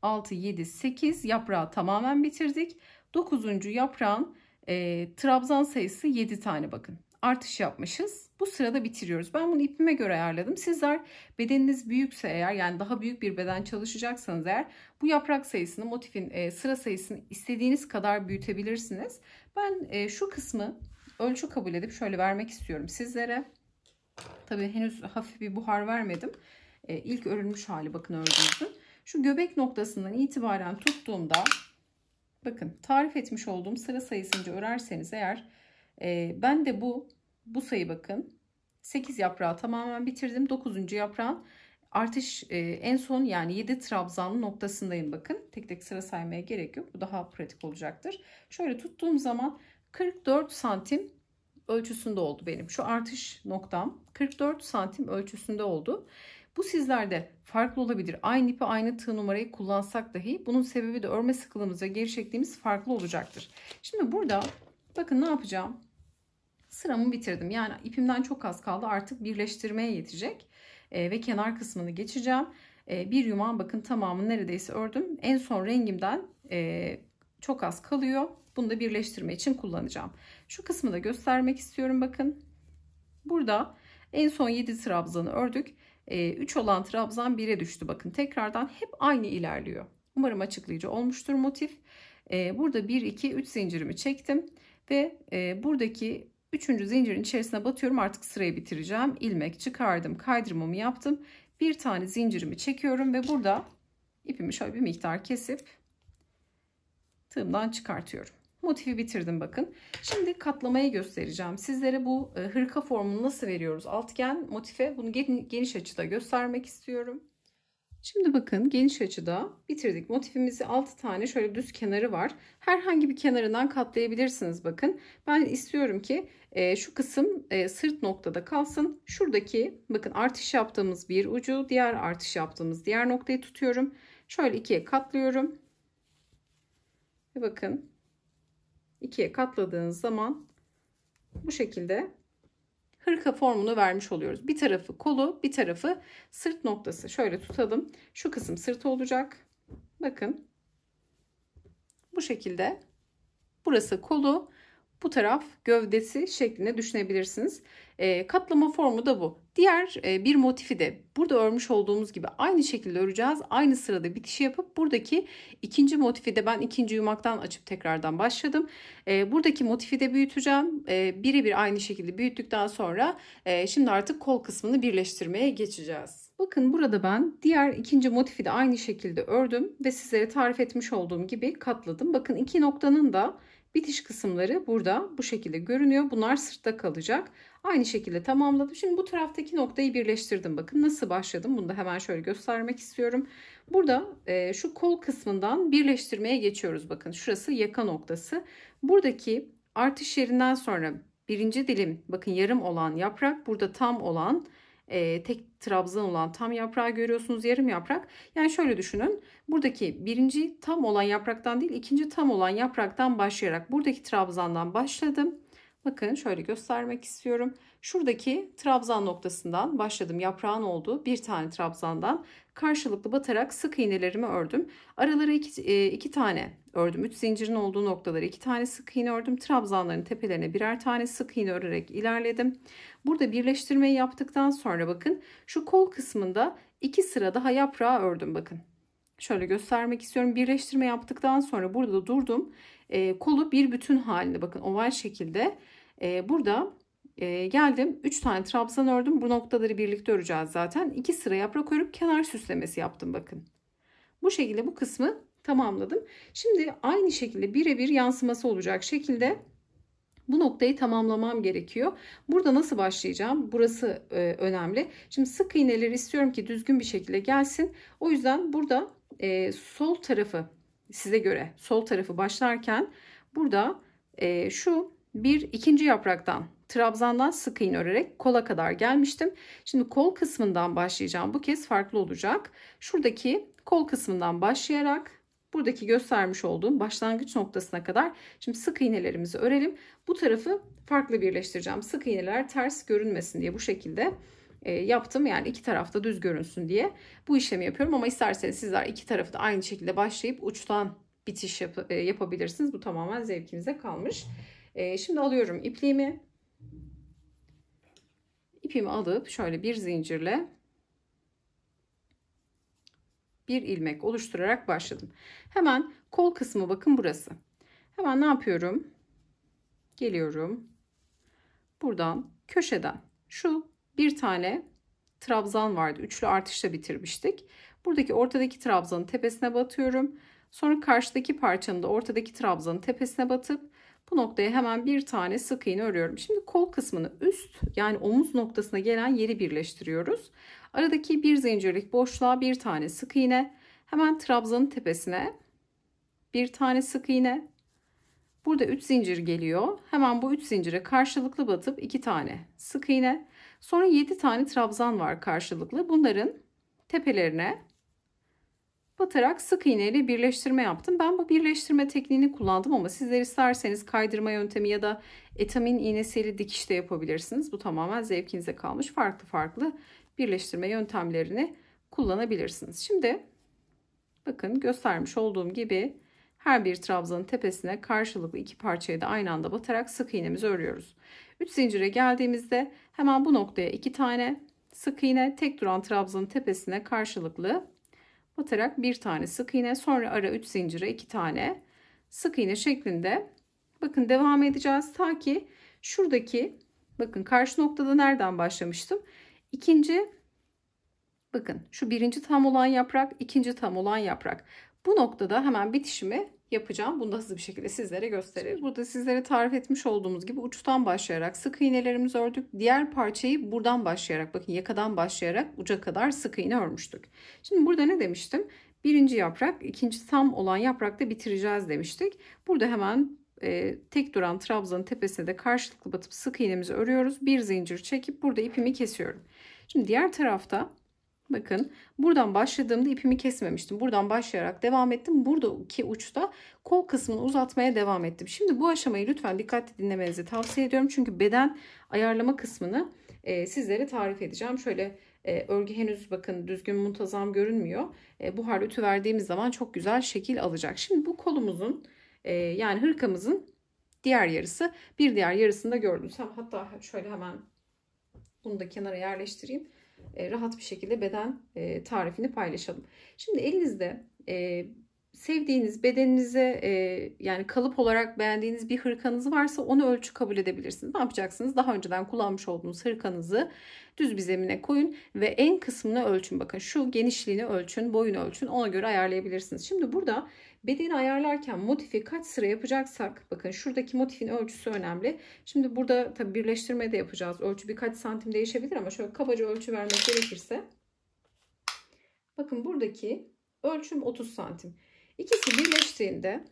A: 6, 7, 8 yaprağı tamamen bitirdik. 9. yaprağın e, trabzan sayısı 7 tane bakın. Artış yapmışız. Bu sırada bitiriyoruz. Ben bunu ipime göre ayarladım. Sizler bedeniniz büyükse eğer yani daha büyük bir beden çalışacaksanız eğer bu yaprak sayısını motifin e, sıra sayısını istediğiniz kadar büyütebilirsiniz. Ben e, şu kısmı ölçü kabul edip şöyle vermek istiyorum sizlere. Tabii henüz hafif bir buhar vermedim. E, ilk örülmüş hali bakın örgümüzün. Şu göbek noktasından itibaren tuttuğumda bakın tarif etmiş olduğum sıra sayısınca örerseniz eğer e, ben de bu bu sayı bakın 8 yaprağı tamamen bitirdim. 9. yaprağın artış e, en son yani 7 trabzanlı noktasındayım bakın. Tek tek sıra saymaya gerek yok. Bu daha pratik olacaktır. Şöyle tuttuğum zaman 44 santim ölçüsünde oldu benim. Şu artış noktam 44 santim ölçüsünde oldu. Bu sizlerde farklı olabilir. Aynı ipi aynı tığ numarayı kullansak dahi bunun sebebi de örme sıkılığımız ve geri çektiğimiz farklı olacaktır. Şimdi burada bakın ne yapacağım. Sıramı bitirdim. Yani ipimden çok az kaldı. Artık birleştirmeye yetecek. Ee, ve kenar kısmını geçeceğim. Ee, bir yumağın bakın tamamını neredeyse ördüm. En son rengimden e, çok az kalıyor. Bunu da birleştirme için kullanacağım. Şu kısmı da göstermek istiyorum bakın. Burada en son 7 trabzanı ördük. 3 olan trabzan 1'e düştü. Bakın tekrardan hep aynı ilerliyor. Umarım açıklayıcı olmuştur motif. Burada 1, 2, 3 zincirimi çektim. Ve buradaki 3. zincirin içerisine batıyorum. Artık sırayı bitireceğim. Ilmek çıkardım. Kaydırmamı yaptım. Bir tane zincirimi çekiyorum. Ve burada ipimi şöyle bir miktar kesip tığımdan çıkartıyorum. Motifi bitirdim bakın. Şimdi katlamayı göstereceğim. Sizlere bu e, hırka formunu nasıl veriyoruz? Altgen motife bunu geniş açıda göstermek istiyorum. Şimdi bakın geniş açıda bitirdik. Motifimizi 6 tane şöyle düz kenarı var. Herhangi bir kenarından katlayabilirsiniz bakın. Ben istiyorum ki e, şu kısım e, sırt noktada kalsın. Şuradaki bakın artış yaptığımız bir ucu diğer artış yaptığımız diğer noktayı tutuyorum. Şöyle ikiye katlıyorum. Ve bakın ikiye katladığınız zaman bu şekilde hırka formunu vermiş oluyoruz. Bir tarafı kolu, bir tarafı sırt noktası. Şöyle tutalım. Şu kısım sırt olacak. Bakın. Bu şekilde. Burası kolu, bu taraf gövdesi şeklinde düşünebilirsiniz. E, katlama formu da bu. Diğer e, bir motifi de burada örmüş olduğumuz gibi aynı şekilde öreceğiz. Aynı sırada bitişi yapıp buradaki ikinci motifi de ben ikinci yumaktan açıp tekrardan başladım. E, buradaki motifi de büyüteceğim. E, Birebir aynı şekilde büyüttükten sonra e, şimdi artık kol kısmını birleştirmeye geçeceğiz. Bakın burada ben diğer ikinci motifi de aynı şekilde ördüm ve sizlere tarif etmiş olduğum gibi katladım. Bakın iki noktanın da Bitiş kısımları burada bu şekilde görünüyor. Bunlar sırtta kalacak. Aynı şekilde tamamladım. Şimdi bu taraftaki noktayı birleştirdim. Bakın nasıl başladım. Bunu da hemen şöyle göstermek istiyorum. Burada e, şu kol kısmından birleştirmeye geçiyoruz. Bakın şurası yaka noktası. Buradaki artış yerinden sonra birinci dilim bakın yarım olan yaprak. Burada tam olan yaprak e, tek trabzan olan tam yaprağı görüyorsunuz yarım yaprak. Yani şöyle düşünün buradaki birinci tam olan yapraktan değil ikinci tam olan yapraktan başlayarak buradaki trabzandan başladım. Bakın şöyle göstermek istiyorum. Şuradaki trabzan noktasından başladım. Yaprağın olduğu bir tane trabzandan karşılıklı batarak sık iğnelerimi ördüm. Araları iki, e, iki tane ördüm. 3 zincirin olduğu noktalara 2 tane sık iğne ördüm. Trabzanların tepelerine birer tane sık iğne örerek ilerledim. Burada birleştirmeyi yaptıktan sonra bakın şu kol kısmında 2 sıra daha yaprağı ördüm bakın. Şöyle göstermek istiyorum. Birleştirme yaptıktan sonra burada durdum. E, kolu bir bütün halinde bakın oval şekilde. E, burada e, geldim 3 tane trabzan ördüm. Bu noktaları birlikte öreceğiz zaten. 2 sıra yaprak örüp kenar süslemesi yaptım bakın. Bu şekilde bu kısmı tamamladım. Şimdi aynı şekilde birebir yansıması olacak şekilde bu noktayı tamamlamam gerekiyor. Burada nasıl başlayacağım? Burası e, önemli. Şimdi sık iğneleri istiyorum ki düzgün bir şekilde gelsin. O yüzden burada e, sol tarafı size göre sol tarafı başlarken burada e, şu bir ikinci yapraktan trabzandan sık iğne örerek kola kadar gelmiştim. Şimdi kol kısmından başlayacağım. Bu kez farklı olacak. Şuradaki kol kısmından başlayarak buradaki göstermiş olduğum başlangıç noktasına kadar şimdi sık iğnelerimizi örelim. Bu tarafı farklı birleştireceğim. Sık iğneler ters görünmesin diye bu şekilde e, yaptım. Yani iki tarafta düz görünsün diye bu işlemi yapıyorum. Ama isterseniz sizler iki tarafı da aynı şekilde başlayıp uçtan bitiş yap e, yapabilirsiniz. Bu tamamen zevkinize kalmış. E, şimdi alıyorum ipliğimi. İpimi alıp şöyle bir zincirle bir ilmek oluşturarak başladım. Hemen kol kısmı bakın burası. Hemen ne yapıyorum? Geliyorum. Buradan köşeden şu bir tane trabzan vardı. Üçlü artışla bitirmiştik. Buradaki ortadaki trabzanın tepesine batıyorum. Sonra karşıdaki parçanın da ortadaki trabzanın tepesine batıp bu noktaya hemen bir tane sık iğne örüyorum. Şimdi kol kısmını üst yani omuz noktasına gelen yeri birleştiriyoruz. Aradaki bir zincirlik boşluğa bir tane sık iğne. Hemen trabzanın tepesine bir tane sık iğne. Burada 3 zincir geliyor. Hemen bu 3 zincire karşılıklı batıp 2 tane sık iğne. Sonra 7 tane trabzan var karşılıklı. Bunların tepelerine batarak sık iğne ile birleştirme yaptım. Ben bu birleştirme tekniğini kullandım ama sizler isterseniz kaydırma yöntemi ya da etamin iğnesiyle dikiş de yapabilirsiniz. Bu tamamen zevkinize kalmış. Farklı farklı birleştirme yöntemlerini kullanabilirsiniz. Şimdi bakın göstermiş olduğum gibi her bir trabzanın tepesine karşılıklı iki parçayı da aynı anda batarak sık iğnemizi örüyoruz. 3 zincire geldiğimizde hemen bu noktaya 2 tane sık iğne tek duran trabzanın tepesine karşılıklı batarak bir tane sık iğne sonra ara 3 zincire 2 tane sık iğne şeklinde bakın devam edeceğiz ta ki şuradaki bakın karşı noktada nereden başlamıştım İkinci bakın şu birinci tam olan yaprak ikinci tam olan yaprak. Bu noktada hemen bitişimi yapacağım. Bunu da hızlı bir şekilde sizlere gösterir. Burada sizlere tarif etmiş olduğumuz gibi uçtan başlayarak sık iğnelerimizi ördük. Diğer parçayı buradan başlayarak bakın yakadan başlayarak uca kadar sık iğne örmüştük. Şimdi burada ne demiştim? Birinci yaprak, ikinci tam olan yaprakta bitireceğiz demiştik. Burada hemen e, tek duran trabzanın tepesine de karşılıklı batıp sık iğnemizi örüyoruz. Bir zincir çekip burada ipimi kesiyorum. Şimdi diğer tarafta bakın buradan başladığımda ipimi kesmemiştim. Buradan başlayarak devam ettim. Buradaki uçta kol kısmını uzatmaya devam ettim. Şimdi bu aşamayı lütfen dikkatli dinlemenizi tavsiye ediyorum. Çünkü beden ayarlama kısmını e, sizlere tarif edeceğim. Şöyle e, örgü henüz bakın düzgün muntazam görünmüyor. E, buhar ütü verdiğimiz zaman çok güzel şekil alacak. Şimdi bu kolumuzun e, yani hırkamızın diğer yarısı bir diğer yarısında gördüm. Hatta şöyle hemen bunu da kenara yerleştireyim. E, rahat bir şekilde beden e, tarifini paylaşalım. Şimdi elinizde e, sevdiğiniz bedeninize e, yani kalıp olarak beğendiğiniz bir hırkanız varsa onu ölçü kabul edebilirsiniz. Ne yapacaksınız? Daha önceden kullanmış olduğunuz hırkanızı düz bir zemine koyun ve en kısmını ölçün. Bakın şu genişliğini ölçün, boyunu ölçün. Ona göre ayarlayabilirsiniz. Şimdi burada bedeni ayarlarken motifi kaç sıra yapacaksak bakın şuradaki motifin ölçüsü önemli. Şimdi burada tabi birleştirme de yapacağız. Ölçü birkaç santim değişebilir ama şöyle kabaca ölçü vermek gerekirse bakın buradaki ölçüm 30 santim. İkisi birleştiğinde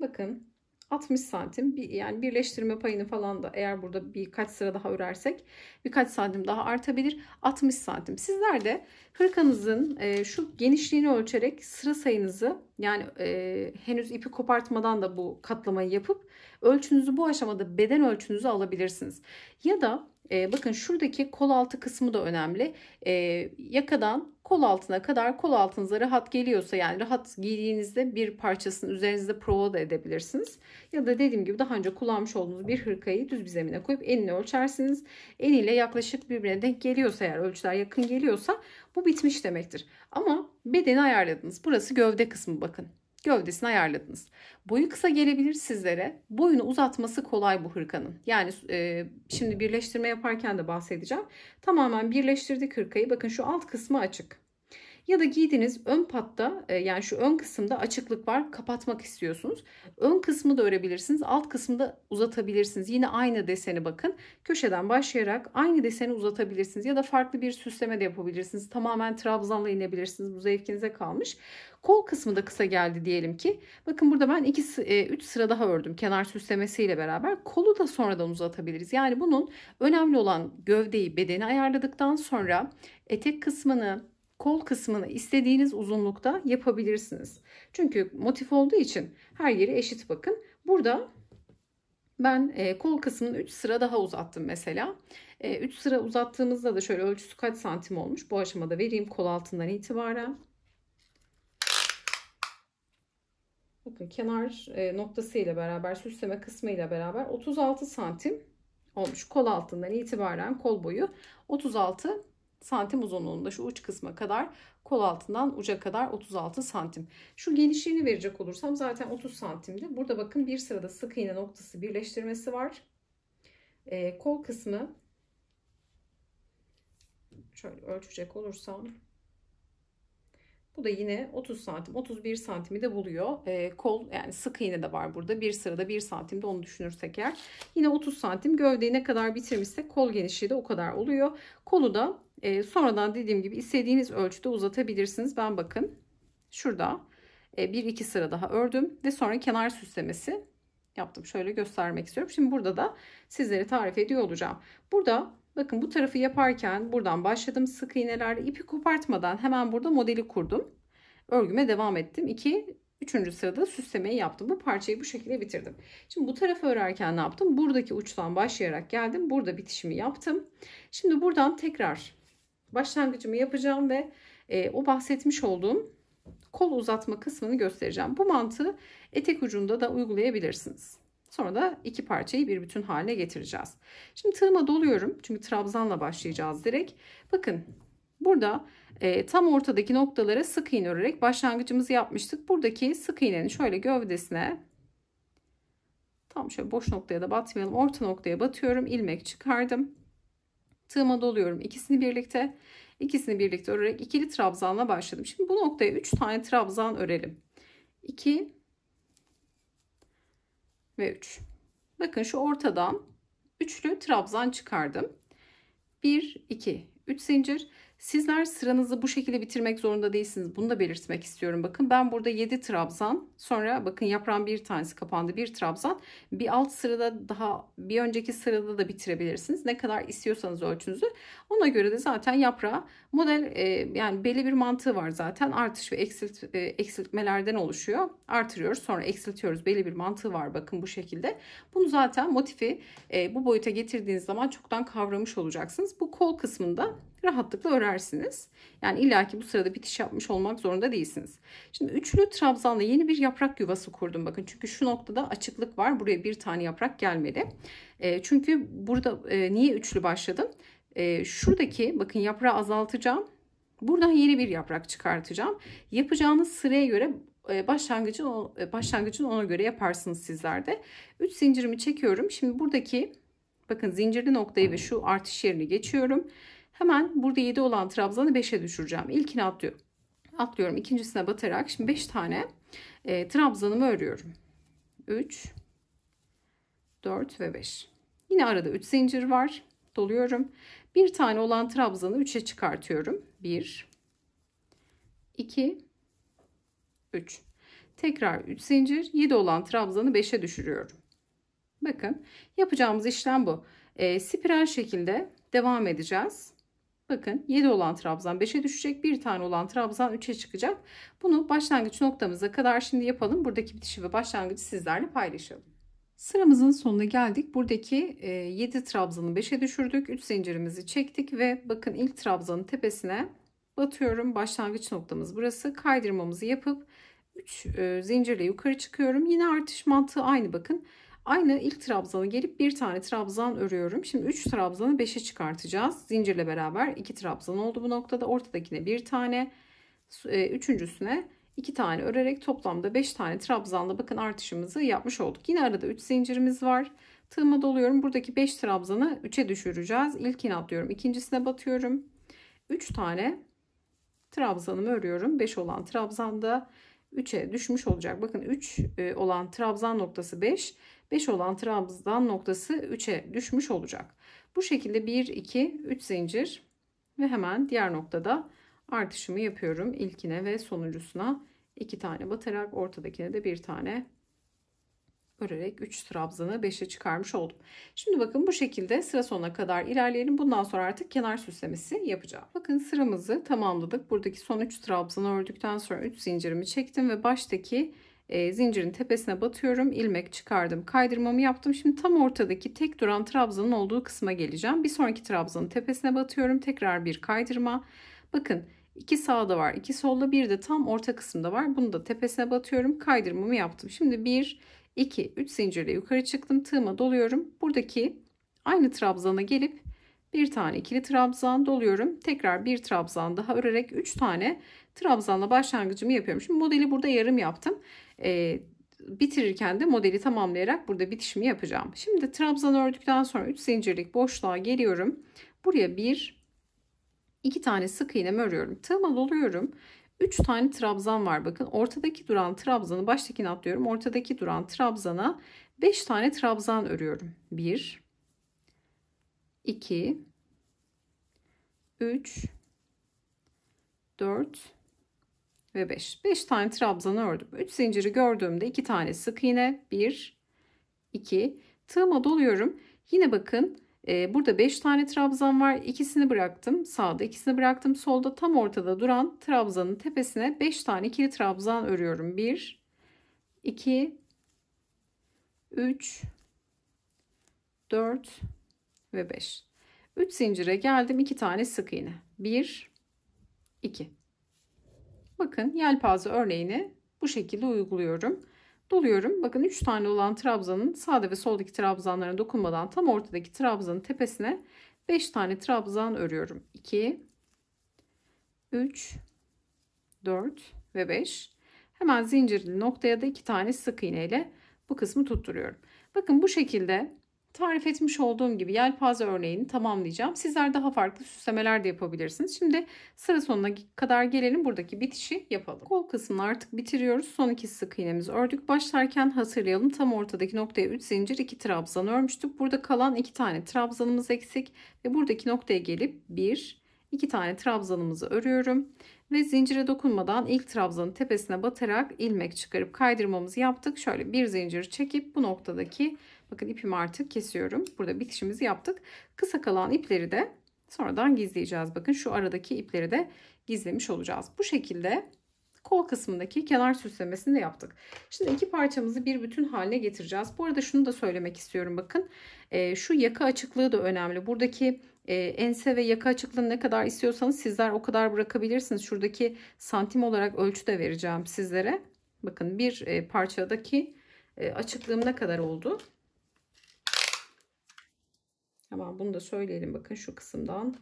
A: bakın 60 santim bir, yani birleştirme payını falan da eğer burada birkaç sıra daha örersek birkaç santim daha artabilir 60 santim sizler de hırkanızın e, şu genişliğini ölçerek sıra sayınızı yani e, henüz ipi kopartmadan da bu katlamayı yapıp ölçünüzü bu aşamada beden ölçünüzü alabilirsiniz ya da e, bakın şuradaki kol altı kısmı da önemli. E, yakadan kol altına kadar kol altınıza rahat geliyorsa yani rahat giydiğinizde bir parçasını üzerinizde prova da edebilirsiniz. Ya da dediğim gibi daha önce kullanmış olduğunuz bir hırkayı düz bir zemine koyup enini ölçersiniz. Eniyle yaklaşık birbirine denk geliyorsa eğer ölçüler yakın geliyorsa bu bitmiş demektir. Ama bedeni ayarladınız. Burası gövde kısmı bakın. Gövdesini ayarladınız. Boyu kısa gelebilir sizlere. Boyunu uzatması kolay bu hırkanın. Yani e, şimdi birleştirme yaparken de bahsedeceğim. Tamamen birleştirdik hırkayı. Bakın şu alt kısmı açık. Ya da giydiğiniz ön patta e, yani şu ön kısımda açıklık var kapatmak istiyorsunuz. Ön kısmı da örebilirsiniz. Alt kısmı da uzatabilirsiniz. Yine aynı deseni bakın. Köşeden başlayarak aynı deseni uzatabilirsiniz. Ya da farklı bir süsleme de yapabilirsiniz. Tamamen trabzanla inebilirsiniz. Bu zevkinize kalmış. Kol kısmı da kısa geldi diyelim ki. Bakın burada ben 2-3 e, sıra daha ördüm. Kenar süslemesiyle beraber. Kolu da sonradan uzatabiliriz. Yani bunun önemli olan gövdeyi bedeni ayarladıktan sonra etek kısmını kol kısmını istediğiniz uzunlukta yapabilirsiniz. Çünkü motif olduğu için her yeri eşit bakın. Burada ben e, kol kısmını 3 sıra daha uzattım mesela. 3 e, sıra uzattığımızda da şöyle ölçüsü kaç santim olmuş bu aşamada vereyim kol altından itibaren. Bakın kenar e, noktası ile beraber süsleme kısmı ile beraber 36 santim olmuş. Kol altından itibaren kol boyu 36 santim uzunluğunda şu uç kısma kadar kol altından uca kadar 36 santim. Şu genişliğini verecek olursam zaten 30 santimdi. Burada bakın bir sırada sık iğne noktası birleştirmesi var. Ee, kol kısmı şöyle ölçecek olursam bu da yine 30 santim 31 santimi de buluyor. E, kol yani sık iğne de var burada. Bir sırada 1 santimde onu düşünürsek eğer. Yine 30 santim gövdeyi ne kadar bitirmişsek kol genişliği de o kadar oluyor. Kolu da e, sonradan dediğim gibi istediğiniz ölçüde uzatabilirsiniz. Ben bakın şurada e, bir iki sıra daha ördüm ve sonra kenar süslemesi yaptım. Şöyle göstermek istiyorum. Şimdi burada da sizlere tarif ediyor olacağım. Burada bakın bu tarafı yaparken buradan başladım sık iğneler ipi kopartmadan hemen burada modeli kurdum. Örgüme devam ettim. 2 Üçüncü sırada süslemeyi yaptım. Bu parçayı bu şekilde bitirdim. Şimdi bu tarafı örerken ne yaptım? Buradaki uçtan başlayarak geldim. Burada bitişimi yaptım. Şimdi buradan tekrar başlangıcımı yapacağım ve e, o bahsetmiş olduğum kol uzatma kısmını göstereceğim. Bu mantığı etek ucunda da uygulayabilirsiniz. Sonra da iki parçayı bir bütün haline getireceğiz. Şimdi tığıma doluyorum. Çünkü trabzanla başlayacağız direkt. Bakın burada e, tam ortadaki noktalara sık iğne örerek başlangıcımızı yapmıştık. Buradaki sık iğnenin şöyle gövdesine tam şöyle boş noktaya da batmayalım. Orta noktaya batıyorum. ilmek çıkardım tığıma doluyorum. İkisini birlikte ikisini birlikte örerek ikili trabzanla başladım. Şimdi bu noktaya 3 tane trabzan örelim. 2 ve 3. Bakın şu ortadan üçlü trabzan çıkardım. 1 2 3 zincir Sizler sıranızı bu şekilde bitirmek zorunda değilsiniz. Bunu da belirtmek istiyorum. Bakın ben burada 7 trabzan sonra bakın yaprağın bir tanesi kapandı bir trabzan. Bir alt sırada daha bir önceki sırada da bitirebilirsiniz. Ne kadar istiyorsanız ölçünüzü. Ona göre de zaten yaprağı model e, yani belli bir mantığı var zaten. Artış ve eksilt, e, eksiltmelerden oluşuyor. Artırıyoruz sonra eksiltiyoruz. Belli bir mantığı var bakın bu şekilde. Bunu zaten motifi e, bu boyuta getirdiğiniz zaman çoktan kavramış olacaksınız. Bu kol kısmında rahatlıkla örersiniz. Yani illaki bu sırada bitiş yapmış olmak zorunda değilsiniz. Şimdi üçlü trabzanla yeni bir yaprak yuvası kurdum bakın. Çünkü şu noktada açıklık var. Buraya bir tane yaprak gelmedi. E, çünkü burada e, niye üçlü başladım? E, şuradaki bakın yaprağı azaltacağım. Buradan yeni bir yaprak çıkartacağım. Yapacağınız sıraya göre e, başlangıcın e, başlangıcın ona göre yaparsınız sizler de. 3 zincirimi çekiyorum. Şimdi buradaki bakın zincirli noktayı ve şu artış yerini geçiyorum. Hemen burada 7 olan trabzanı 5'e düşüreceğim. İlkini atlıyorum. Atlıyorum ikincisine batarak. Şimdi 5 tane e, trabzanımı örüyorum. 3, 4 ve 5. Yine arada 3 zincir var. Doluyorum. Bir tane olan trabzanı 3'e çıkartıyorum. 1, 2, 3. Tekrar 3 zincir. 7 olan trabzanı 5'e düşürüyorum. Bakın yapacağımız işlem bu. E, spiral şekilde devam edeceğiz. Bakın 7 olan trabzan 5'e düşecek. Bir tane olan trabzan 3'e çıkacak. Bunu başlangıç noktamıza kadar şimdi yapalım. Buradaki bitişi ve başlangıcı sizlerle paylaşalım. Sıramızın sonuna geldik. Buradaki 7 e, trabzanı 5'e düşürdük. 3 zincirimizi çektik ve bakın ilk trabzanın tepesine batıyorum. Başlangıç noktamız burası. Kaydırmamızı yapıp 3 e, zincirle yukarı çıkıyorum. Yine artış mantığı aynı bakın. Aynı ilk trabzanı gelip bir tane trabzan örüyorum. Şimdi 3 trabzanı 5'e çıkartacağız. Zincirle beraber 2 trabzan oldu bu noktada. Ortadakine bir tane, e, üçüncüsüne iki tane örerek toplamda 5 tane trabzanla bakın artışımızı yapmış olduk. Yine arada 3 zincirimiz var. Tığıma doluyorum. Buradaki 5 trabzanı 3'e düşüreceğiz. İlkini atlıyorum. ikincisine batıyorum. 3 tane trabzanımı örüyorum. 5 olan trabzanda 3'e düşmüş olacak. Bakın 3 e, olan trabzan noktası 5. 5 olan trabzan noktası 3'e düşmüş olacak. Bu şekilde 1, 2, 3 zincir ve hemen diğer noktada artışımı yapıyorum. İlkine ve sonuncusuna 2 tane batarak ortadakine de bir tane örerek 3 trabzanı 5'e çıkarmış oldum. Şimdi bakın bu şekilde sıra sonuna kadar ilerleyelim. Bundan sonra artık kenar süslemesi yapacağım. Bakın sıramızı tamamladık. Buradaki son 3 trabzanı ördükten sonra 3 zincirimi çektim ve baştaki e, zincirin tepesine batıyorum. ilmek çıkardım. Kaydırmamı yaptım. Şimdi tam ortadaki tek duran trabzanın olduğu kısma geleceğim. Bir sonraki trabzanın tepesine batıyorum. Tekrar bir kaydırma. Bakın iki sağda var. iki solda bir de tam orta kısımda var. Bunu da tepesine batıyorum. Kaydırmamı yaptım. Şimdi bir, iki, üç zincirle yukarı çıktım. Tığıma doluyorum. Buradaki aynı trabzana gelip bir tane ikili trabzan doluyorum. Tekrar bir trabzan daha örerek üç tane trabzanla başlangıcımı yapıyorum. Şimdi modeli burada yarım yaptım e, bitirirken de modeli tamamlayarak burada bitişimi yapacağım. Şimdi trabzan ördükten sonra 3 zincirlik boşluğa geliyorum. Buraya bir iki tane sık iğnemi örüyorum. Tığmalı doluyorum. 3 tane trabzan var bakın. Ortadaki duran trabzanı baştakini atlıyorum. Ortadaki duran trabzana 5 tane trabzan örüyorum. 1 2 3 4 ve 5. 5 tane trabzan ördüm. 3 zinciri gördüğümde 2 tane sık iğne. 1, 2. Tığıma doluyorum. Yine bakın e, burada 5 tane trabzan var. İkisini bıraktım. Sağda ikisini bıraktım. Solda tam ortada duran trabzanın tepesine 5 tane ikili trabzan örüyorum. 1, 2, 3, 4 ve 5. 3 zincire geldim. 2 tane sık iğne. 1, 2. Bakın yelpaze örneğini bu şekilde uyguluyorum. Doluyorum. Bakın 3 tane olan trabzanın sağda ve soldaki trabzanlara dokunmadan tam ortadaki trabzanın tepesine 5 tane trabzan örüyorum. 2 3 4 ve 5. Hemen zincirli noktaya da 2 tane sık iğneyle bu kısmı tutturuyorum. Bakın bu şekilde tarif etmiş olduğum gibi yelpaze örneğini tamamlayacağım. Sizler daha farklı süslemeler de yapabilirsiniz. Şimdi sıra sonuna kadar gelelim. Buradaki bitişi yapalım. Kol kısmını artık bitiriyoruz. Son iki sık iğnemizi ördük. Başlarken hatırlayalım. Tam ortadaki noktaya 3 zincir 2 trabzan örmüştük. Burada kalan 2 tane trabzanımız eksik. Ve buradaki noktaya gelip 1 2 tane trabzanımızı örüyorum ve zincire dokunmadan ilk trabzanın tepesine batarak ilmek çıkarıp kaydırmamızı yaptık. Şöyle bir zincir çekip bu noktadaki Bakın ipimi artık kesiyorum. Burada bitişimizi yaptık. Kısa kalan ipleri de sonradan gizleyeceğiz. Bakın şu aradaki ipleri de gizlemiş olacağız. Bu şekilde kol kısmındaki kenar süslemesini de yaptık. Şimdi iki parçamızı bir bütün haline getireceğiz. Bu arada şunu da söylemek istiyorum bakın. Ee, şu yaka açıklığı da önemli. Buradaki e, ense ve yaka açıklığını ne kadar istiyorsanız sizler o kadar bırakabilirsiniz. Şuradaki santim olarak ölçü de vereceğim sizlere. Bakın bir e, parçadaki e, açıklığım ne kadar oldu? Hemen bunu da söyleyelim. Bakın şu kısımdan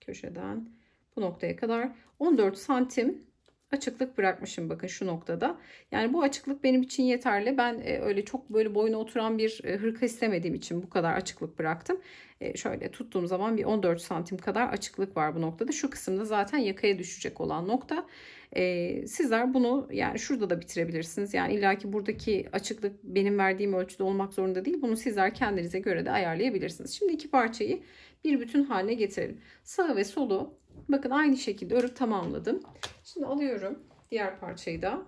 A: köşeden bu noktaya kadar 14 santim açıklık bırakmışım bakın şu noktada. Yani bu açıklık benim için yeterli. Ben e, öyle çok böyle boyuna oturan bir e, hırka istemediğim için bu kadar açıklık bıraktım. E, şöyle tuttuğum zaman bir 14 santim kadar açıklık var bu noktada. Şu kısımda zaten yakaya düşecek olan nokta. E, sizler bunu yani şurada da bitirebilirsiniz. Yani illaki buradaki açıklık benim verdiğim ölçüde olmak zorunda değil. Bunu sizler kendinize göre de ayarlayabilirsiniz. Şimdi iki parçayı bir bütün haline getirelim. Sağ ve solu bakın aynı şekilde örüp tamamladım. Şimdi alıyorum diğer parçayı da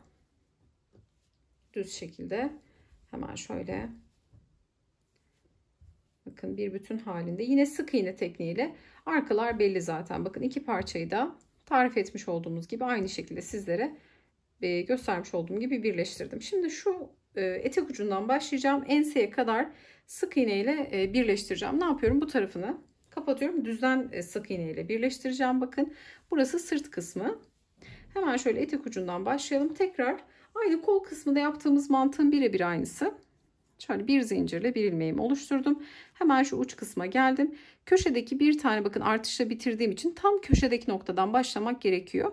A: düz şekilde hemen şöyle bakın bir bütün halinde yine sık iğne tekniğiyle arkalar belli zaten bakın iki parçayı da tarif etmiş olduğumuz gibi aynı şekilde sizlere e, göstermiş olduğum gibi birleştirdim. Şimdi şu e, etek ucundan başlayacağım. Enseye kadar sık iğne ile e, birleştireceğim. Ne yapıyorum? Bu tarafını kapatıyorum. Düzden sık iğne ile birleştireceğim. Bakın burası sırt kısmı. Hemen şöyle etek ucundan başlayalım. Tekrar aynı kol kısmında yaptığımız mantığın birebir aynısı. Şöyle bir zincirle bir ilmeğimi oluşturdum. Hemen şu uç kısma geldim. Köşedeki bir tane bakın artışla bitirdiğim için tam köşedeki noktadan başlamak gerekiyor.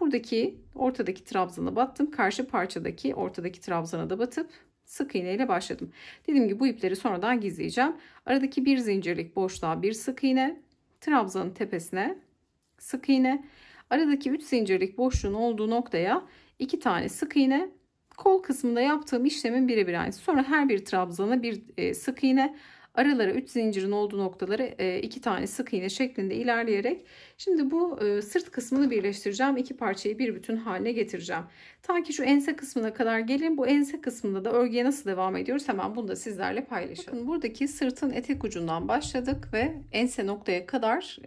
A: Buradaki ortadaki trabzana battım. Karşı parçadaki ortadaki trabzana da batıp sık iğne ile başladım. Dediğim gibi bu ipleri sonradan gizleyeceğim. Aradaki bir zincirlik boşluğa bir sık iğne, trabzanın tepesine sık iğne, aradaki 3 zincirlik boşluğun olduğu noktaya 2 tane sık iğne kol kısmında yaptığım işlemin birebir aynısı. Sonra her bir trabzana bir e, sık iğne aralara 3 zincirin olduğu noktaları 2 e, tane sık iğne şeklinde ilerleyerek şimdi bu e, sırt kısmını birleştireceğim. iki parçayı bir bütün haline getireceğim. Ta ki şu ense kısmına kadar gelin. Bu ense kısmında da örgüye nasıl devam ediyoruz hemen bunu da sizlerle paylaşalım. Bakın buradaki sırtın etek ucundan başladık ve ense noktaya kadar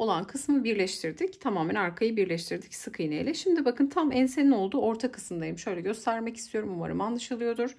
A: olan kısmı birleştirdik. Tamamen arkayı birleştirdik sık iğneyle. Şimdi bakın tam ensenin olduğu orta kısımdayım. Şöyle göstermek istiyorum. Umarım anlaşılıyordur.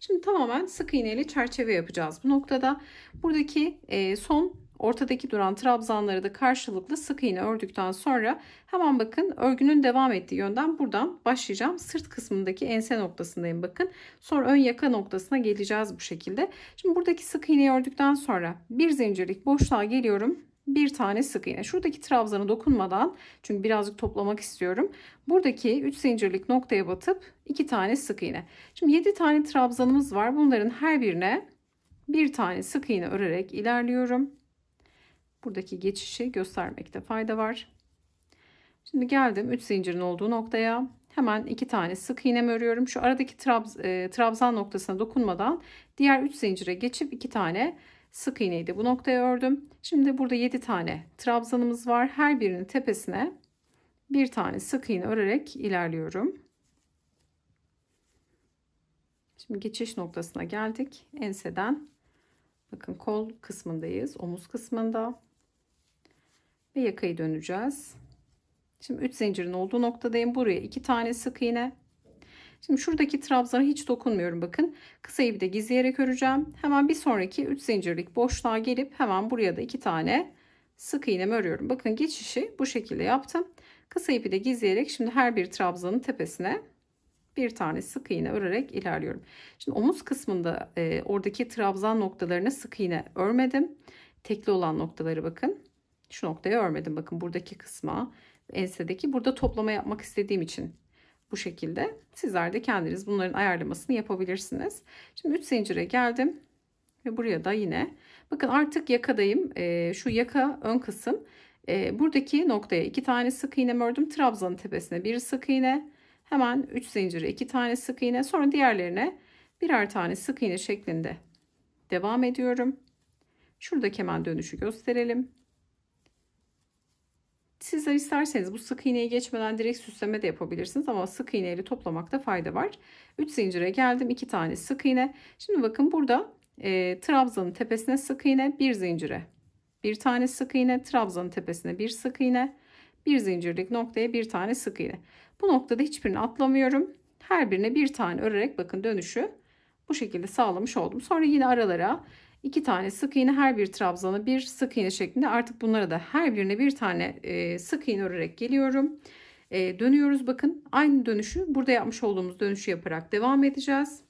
A: Şimdi tamamen sık iğneyle çerçeve yapacağız. Bu noktada buradaki e, son ortadaki duran trabzanları da karşılıklı sık iğne ördükten sonra hemen bakın örgünün devam ettiği yönden buradan başlayacağım. Sırt kısmındaki ense noktasındayım bakın. Sonra ön yaka noktasına geleceğiz bu şekilde. Şimdi buradaki sık iğneyi ördükten sonra bir zincirlik boşluğa geliyorum bir tane sık iğne. Şuradaki trabzana dokunmadan çünkü birazcık toplamak istiyorum. Buradaki 3 zincirlik noktaya batıp 2 tane sık iğne. Şimdi 7 tane trabzanımız var. Bunların her birine bir tane sık iğne örerek ilerliyorum. Buradaki geçişi göstermekte fayda var. Şimdi geldim 3 zincirin olduğu noktaya. Hemen 2 tane sık iğnemi örüyorum. Şu aradaki trabz, e, trabzan noktasına dokunmadan diğer 3 zincire geçip 2 tane sık iğneyi de bu noktaya ördüm. Şimdi burada 7 tane trabzanımız var. Her birinin tepesine bir tane sık iğne örerek ilerliyorum. Şimdi geçiş noktasına geldik. Enseden bakın kol kısmındayız. Omuz kısmında. Ve yakayı döneceğiz. Şimdi 3 zincirin olduğu noktadayım. Buraya 2 tane sık iğne. Şimdi şuradaki trabzana hiç dokunmuyorum bakın. Kısa ipi de gizleyerek öreceğim. Hemen bir sonraki 3 zincirlik boşluğa gelip hemen buraya da 2 tane sık iğnemi örüyorum. Bakın geçişi bu şekilde yaptım. Kısa ipi de gizleyerek şimdi her bir trabzanın tepesine bir tane sık iğne örerek ilerliyorum. Şimdi omuz kısmında e, oradaki trabzan noktalarını sık iğne örmedim. Tekli olan noktaları bakın. Şu noktaya örmedim bakın buradaki kısma ensedeki. Burada toplama yapmak istediğim için bu şekilde sizler de kendiniz bunların ayarlamasını yapabilirsiniz. Şimdi 3 zincire geldim ve buraya da yine bakın artık yakadayım. E, şu yaka ön kısım e, buradaki noktaya 2 tane sık iğne ördüm. Trabzanın tepesine 1 sık iğne hemen 3 zincire 2 tane sık iğne sonra diğerlerine birer tane sık iğne şeklinde devam ediyorum. Şuradaki hemen dönüşü gösterelim. Sizler isterseniz bu sık iğneye geçmeden direkt süsleme de yapabilirsiniz ama sık iğneyle toplamakta fayda var. 3 zincire geldim. 2 tane sık iğne. Şimdi bakın burada e, trabzanın tepesine sık iğne, bir zincire. Bir tane sık iğne, trabzanın tepesine bir sık iğne, bir zincirlik noktaya bir tane sık iğne. Bu noktada hiçbirini atlamıyorum. Her birine bir tane örerek bakın dönüşü bu şekilde sağlamış oldum. Sonra yine aralara iki tane sık iğne her bir trabzana bir sık iğne şeklinde artık bunlara da her birine bir tane e, sık iğne örerek geliyorum. E, dönüyoruz bakın aynı dönüşü burada yapmış olduğumuz dönüşü yaparak devam edeceğiz.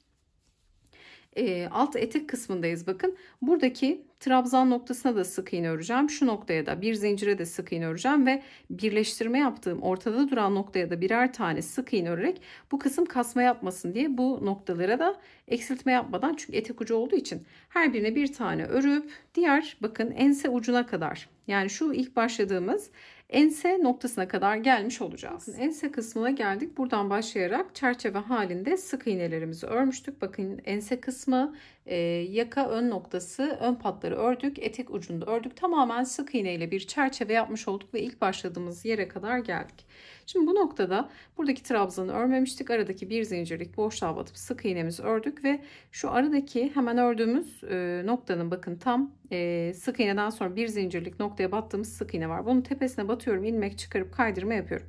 A: E, alt etek kısmındayız bakın. Buradaki Trabzan noktasına da sık iğne öreceğim. Şu noktaya da bir zincire de sık iğne öreceğim ve birleştirme yaptığım ortada duran noktaya da birer tane sık iğne örerek bu kısım kasma yapmasın diye bu noktalara da eksiltme yapmadan çünkü etek ucu olduğu için her birine bir tane örüp diğer bakın ense ucuna kadar yani şu ilk başladığımız ense noktasına kadar gelmiş olacağız. ense kısmına geldik. Buradan başlayarak çerçeve halinde sık iğnelerimizi örmüştük. Bakın ense kısmı, e, yaka ön noktası, ön patları ördük. Etek ucunda ördük. Tamamen sık iğneyle bir çerçeve yapmış olduk ve ilk başladığımız yere kadar geldik. Şimdi bu noktada buradaki trabzanı örmemiştik. Aradaki bir zincirlik boşluğa batıp sık iğnemizi ördük ve şu aradaki hemen ördüğümüz e, noktanın bakın tam e, sık iğneden sonra bir zincirlik noktaya battığımız sık iğne var. Bunun tepesine batıyorum. ilmek çıkarıp kaydırma yapıyorum.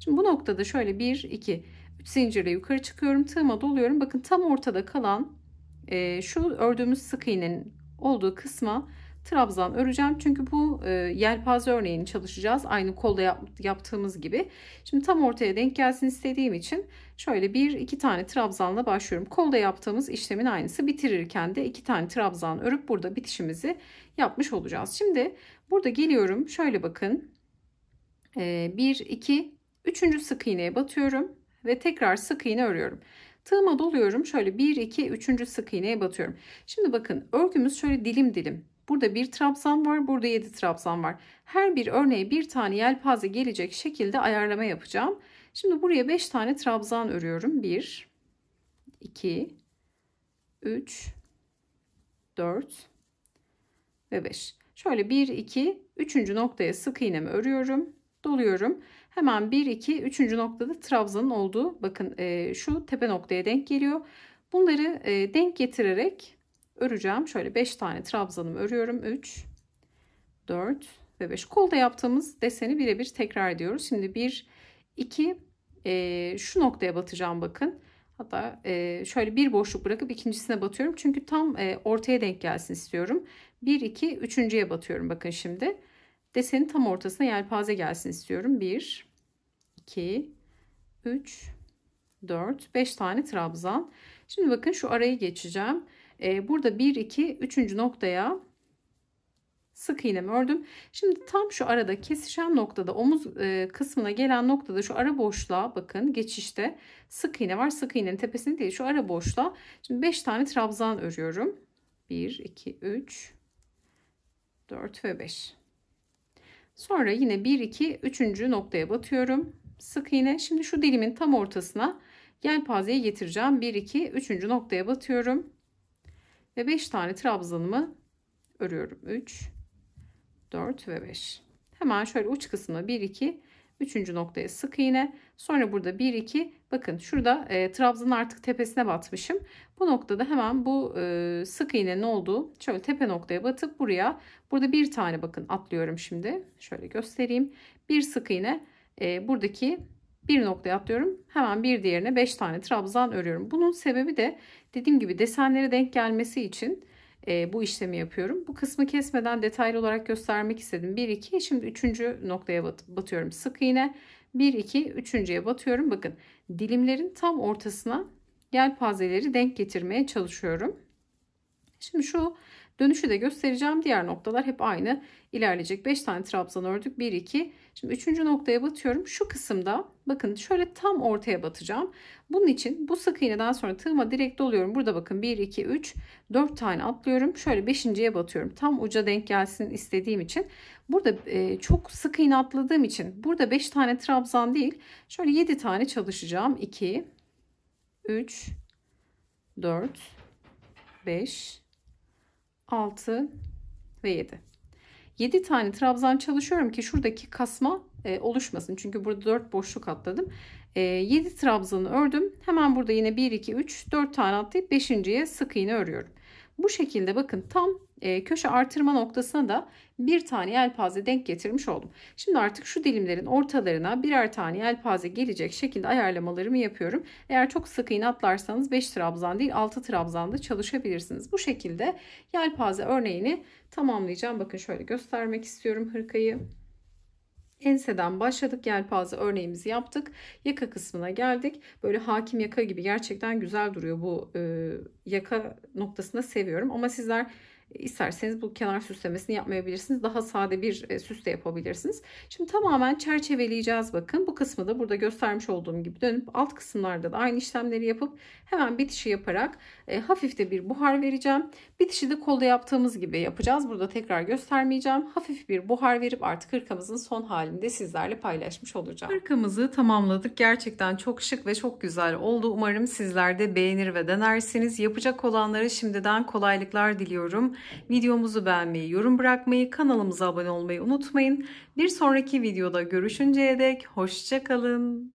A: Şimdi bu noktada şöyle 1 2 3 zincirle yukarı çıkıyorum. Tığıma doluyorum. Bakın tam ortada kalan e, şu ördüğümüz sık iğnenin olduğu kısma trabzan öreceğim. Çünkü bu e, yelpaze örneğini çalışacağız. Aynı kolda yap, yaptığımız gibi. Şimdi tam ortaya denk gelsin istediğim için şöyle bir iki tane trabzanla başlıyorum. Kolda yaptığımız işlemin aynısı. Bitirirken de iki tane trabzan örüp burada bitişimizi yapmış olacağız. Şimdi burada geliyorum. Şöyle bakın. E, bir iki üçüncü sık iğneye batıyorum ve tekrar sık iğne örüyorum. Tığıma doluyorum. Şöyle 1, 2, 3. sık iğneye batıyorum. Şimdi bakın örgümüz şöyle dilim dilim. Burada bir trabzan var, burada 7 trabzan var. Her bir örneğe bir tane yelpaze gelecek şekilde ayarlama yapacağım. Şimdi buraya 5 tane trabzan örüyorum. 1 2 3 4 ve 5. Şöyle 1 2 3. noktaya sık iğnemi örüyorum, doluyorum. Hemen 1 2 3. noktada trabzanın olduğu bakın e, şu tepe noktaya denk geliyor. Bunları e, denk getirerek öreceğim. Şöyle 5 tane trabzanım örüyorum. 3, 4 ve 5. Kolda yaptığımız deseni birebir tekrar ediyoruz. Şimdi 1, 2, e, şu noktaya batacağım bakın. Hatta e, şöyle bir boşluk bırakıp ikincisine batıyorum. Çünkü tam e, ortaya denk gelsin istiyorum. 1, 2, üçüncüye batıyorum bakın şimdi. Desenin tam ortasına yelpaze gelsin istiyorum. 1, 2, 3, 4, 5 tane trabzan. Şimdi bakın şu arayı geçeceğim. Ee, burada 1 2 3. noktaya sık iğnemi ördüm. Şimdi tam şu arada kesişen noktada omuz e, kısmına gelen noktada şu ara boşluğa bakın geçişte sık iğne var. Sık iğnenin tepesini değil şu ara boşluğa. Şimdi 5 tane trabzan örüyorum. 1 2 3 4 ve 5. Sonra yine 1 2 3. noktaya batıyorum. Sık iğne. Şimdi şu dilimin tam ortasına yelpazeye getireceğim. 1 2 3. noktaya batıyorum. Ve 5 tane trabzanımı örüyorum. 3, 4 ve 5. Hemen şöyle uç kısmına 1, 2, 3. noktaya sık iğne. Sonra burada 1, 2. Bakın şurada e, trabzanın artık tepesine batmışım. Bu noktada hemen bu e, sık iğnenin olduğu şöyle tepe noktaya batıp buraya. Burada bir tane bakın atlıyorum şimdi. Şöyle göstereyim. Bir sık iğne e, buradaki bir nokta atlıyorum. Hemen bir diğerine 5 tane trabzan örüyorum. Bunun sebebi de dediğim gibi desenlere denk gelmesi için e, bu işlemi yapıyorum. Bu kısmı kesmeden detaylı olarak göstermek istedim. 1 2 şimdi üçüncü noktaya bat batıyorum. Sık iğne 1 2 üçüncüye batıyorum. Bakın dilimlerin tam ortasına yelpazeleri denk getirmeye çalışıyorum. Şimdi şu Dönüşü de göstereceğim. Diğer noktalar hep aynı ilerleyecek. 5 tane trabzan ördük. 1 2. Şimdi 3. noktaya batıyorum. Şu kısımda bakın şöyle tam ortaya batacağım. Bunun için bu sık iğneden sonra tığıma direkt doluyorum. Burada bakın 1 2 3 4 tane atlıyorum. Şöyle 5.'ye batıyorum. Tam uca denk gelsin istediğim için. Burada e, çok sık iğne atladığım için burada 5 tane trabzan değil. Şöyle 7 tane çalışacağım. 2 3 4 5 6 ve 7. 7 tane trabzan çalışıyorum ki şuradaki kasma e, oluşmasın. Çünkü burada 4 boşluk atladım. E, 7 trabzanı ördüm. Hemen burada yine 1, 2, 3, 4 tane atlayıp 5.ye sık iğne örüyorum. Bu şekilde bakın tam e, köşe artırma noktasına da bir tane yelpaze denk getirmiş oldum. Şimdi artık şu dilimlerin ortalarına birer tane yelpaze gelecek şekilde ayarlamalarımı yapıyorum. Eğer çok sık iğnatlarsanız 5 trabzan değil 6 trabzanda çalışabilirsiniz. Bu şekilde yelpaze örneğini tamamlayacağım. Bakın şöyle göstermek istiyorum hırkayı. Enseden başladık. Yelpaze örneğimizi yaptık. Yaka kısmına geldik. Böyle hakim yaka gibi gerçekten güzel duruyor bu e, yaka noktasında seviyorum. Ama sizler İsterseniz bu kenar süslemesini yapmayabilirsiniz. Daha sade bir e, süs de yapabilirsiniz. Şimdi tamamen çerçeveleyeceğiz bakın. Bu kısmı da burada göstermiş olduğum gibi dönüp alt kısımlarda da aynı işlemleri yapıp hemen bitişi yaparak e, hafif de bir buhar vereceğim. Bitişi de kolda yaptığımız gibi yapacağız. Burada tekrar göstermeyeceğim. Hafif bir buhar verip artık hırkamızın son halini de sizlerle paylaşmış olacağım. Hırkamızı tamamladık. Gerçekten çok şık ve çok güzel oldu. Umarım sizler de beğenir ve denersiniz. Yapacak olanlara şimdiden kolaylıklar diliyorum. Videomuzu beğenmeyi, yorum bırakmayı, kanalımıza abone olmayı unutmayın. Bir sonraki videoda görüşünceye dek hoşçakalın.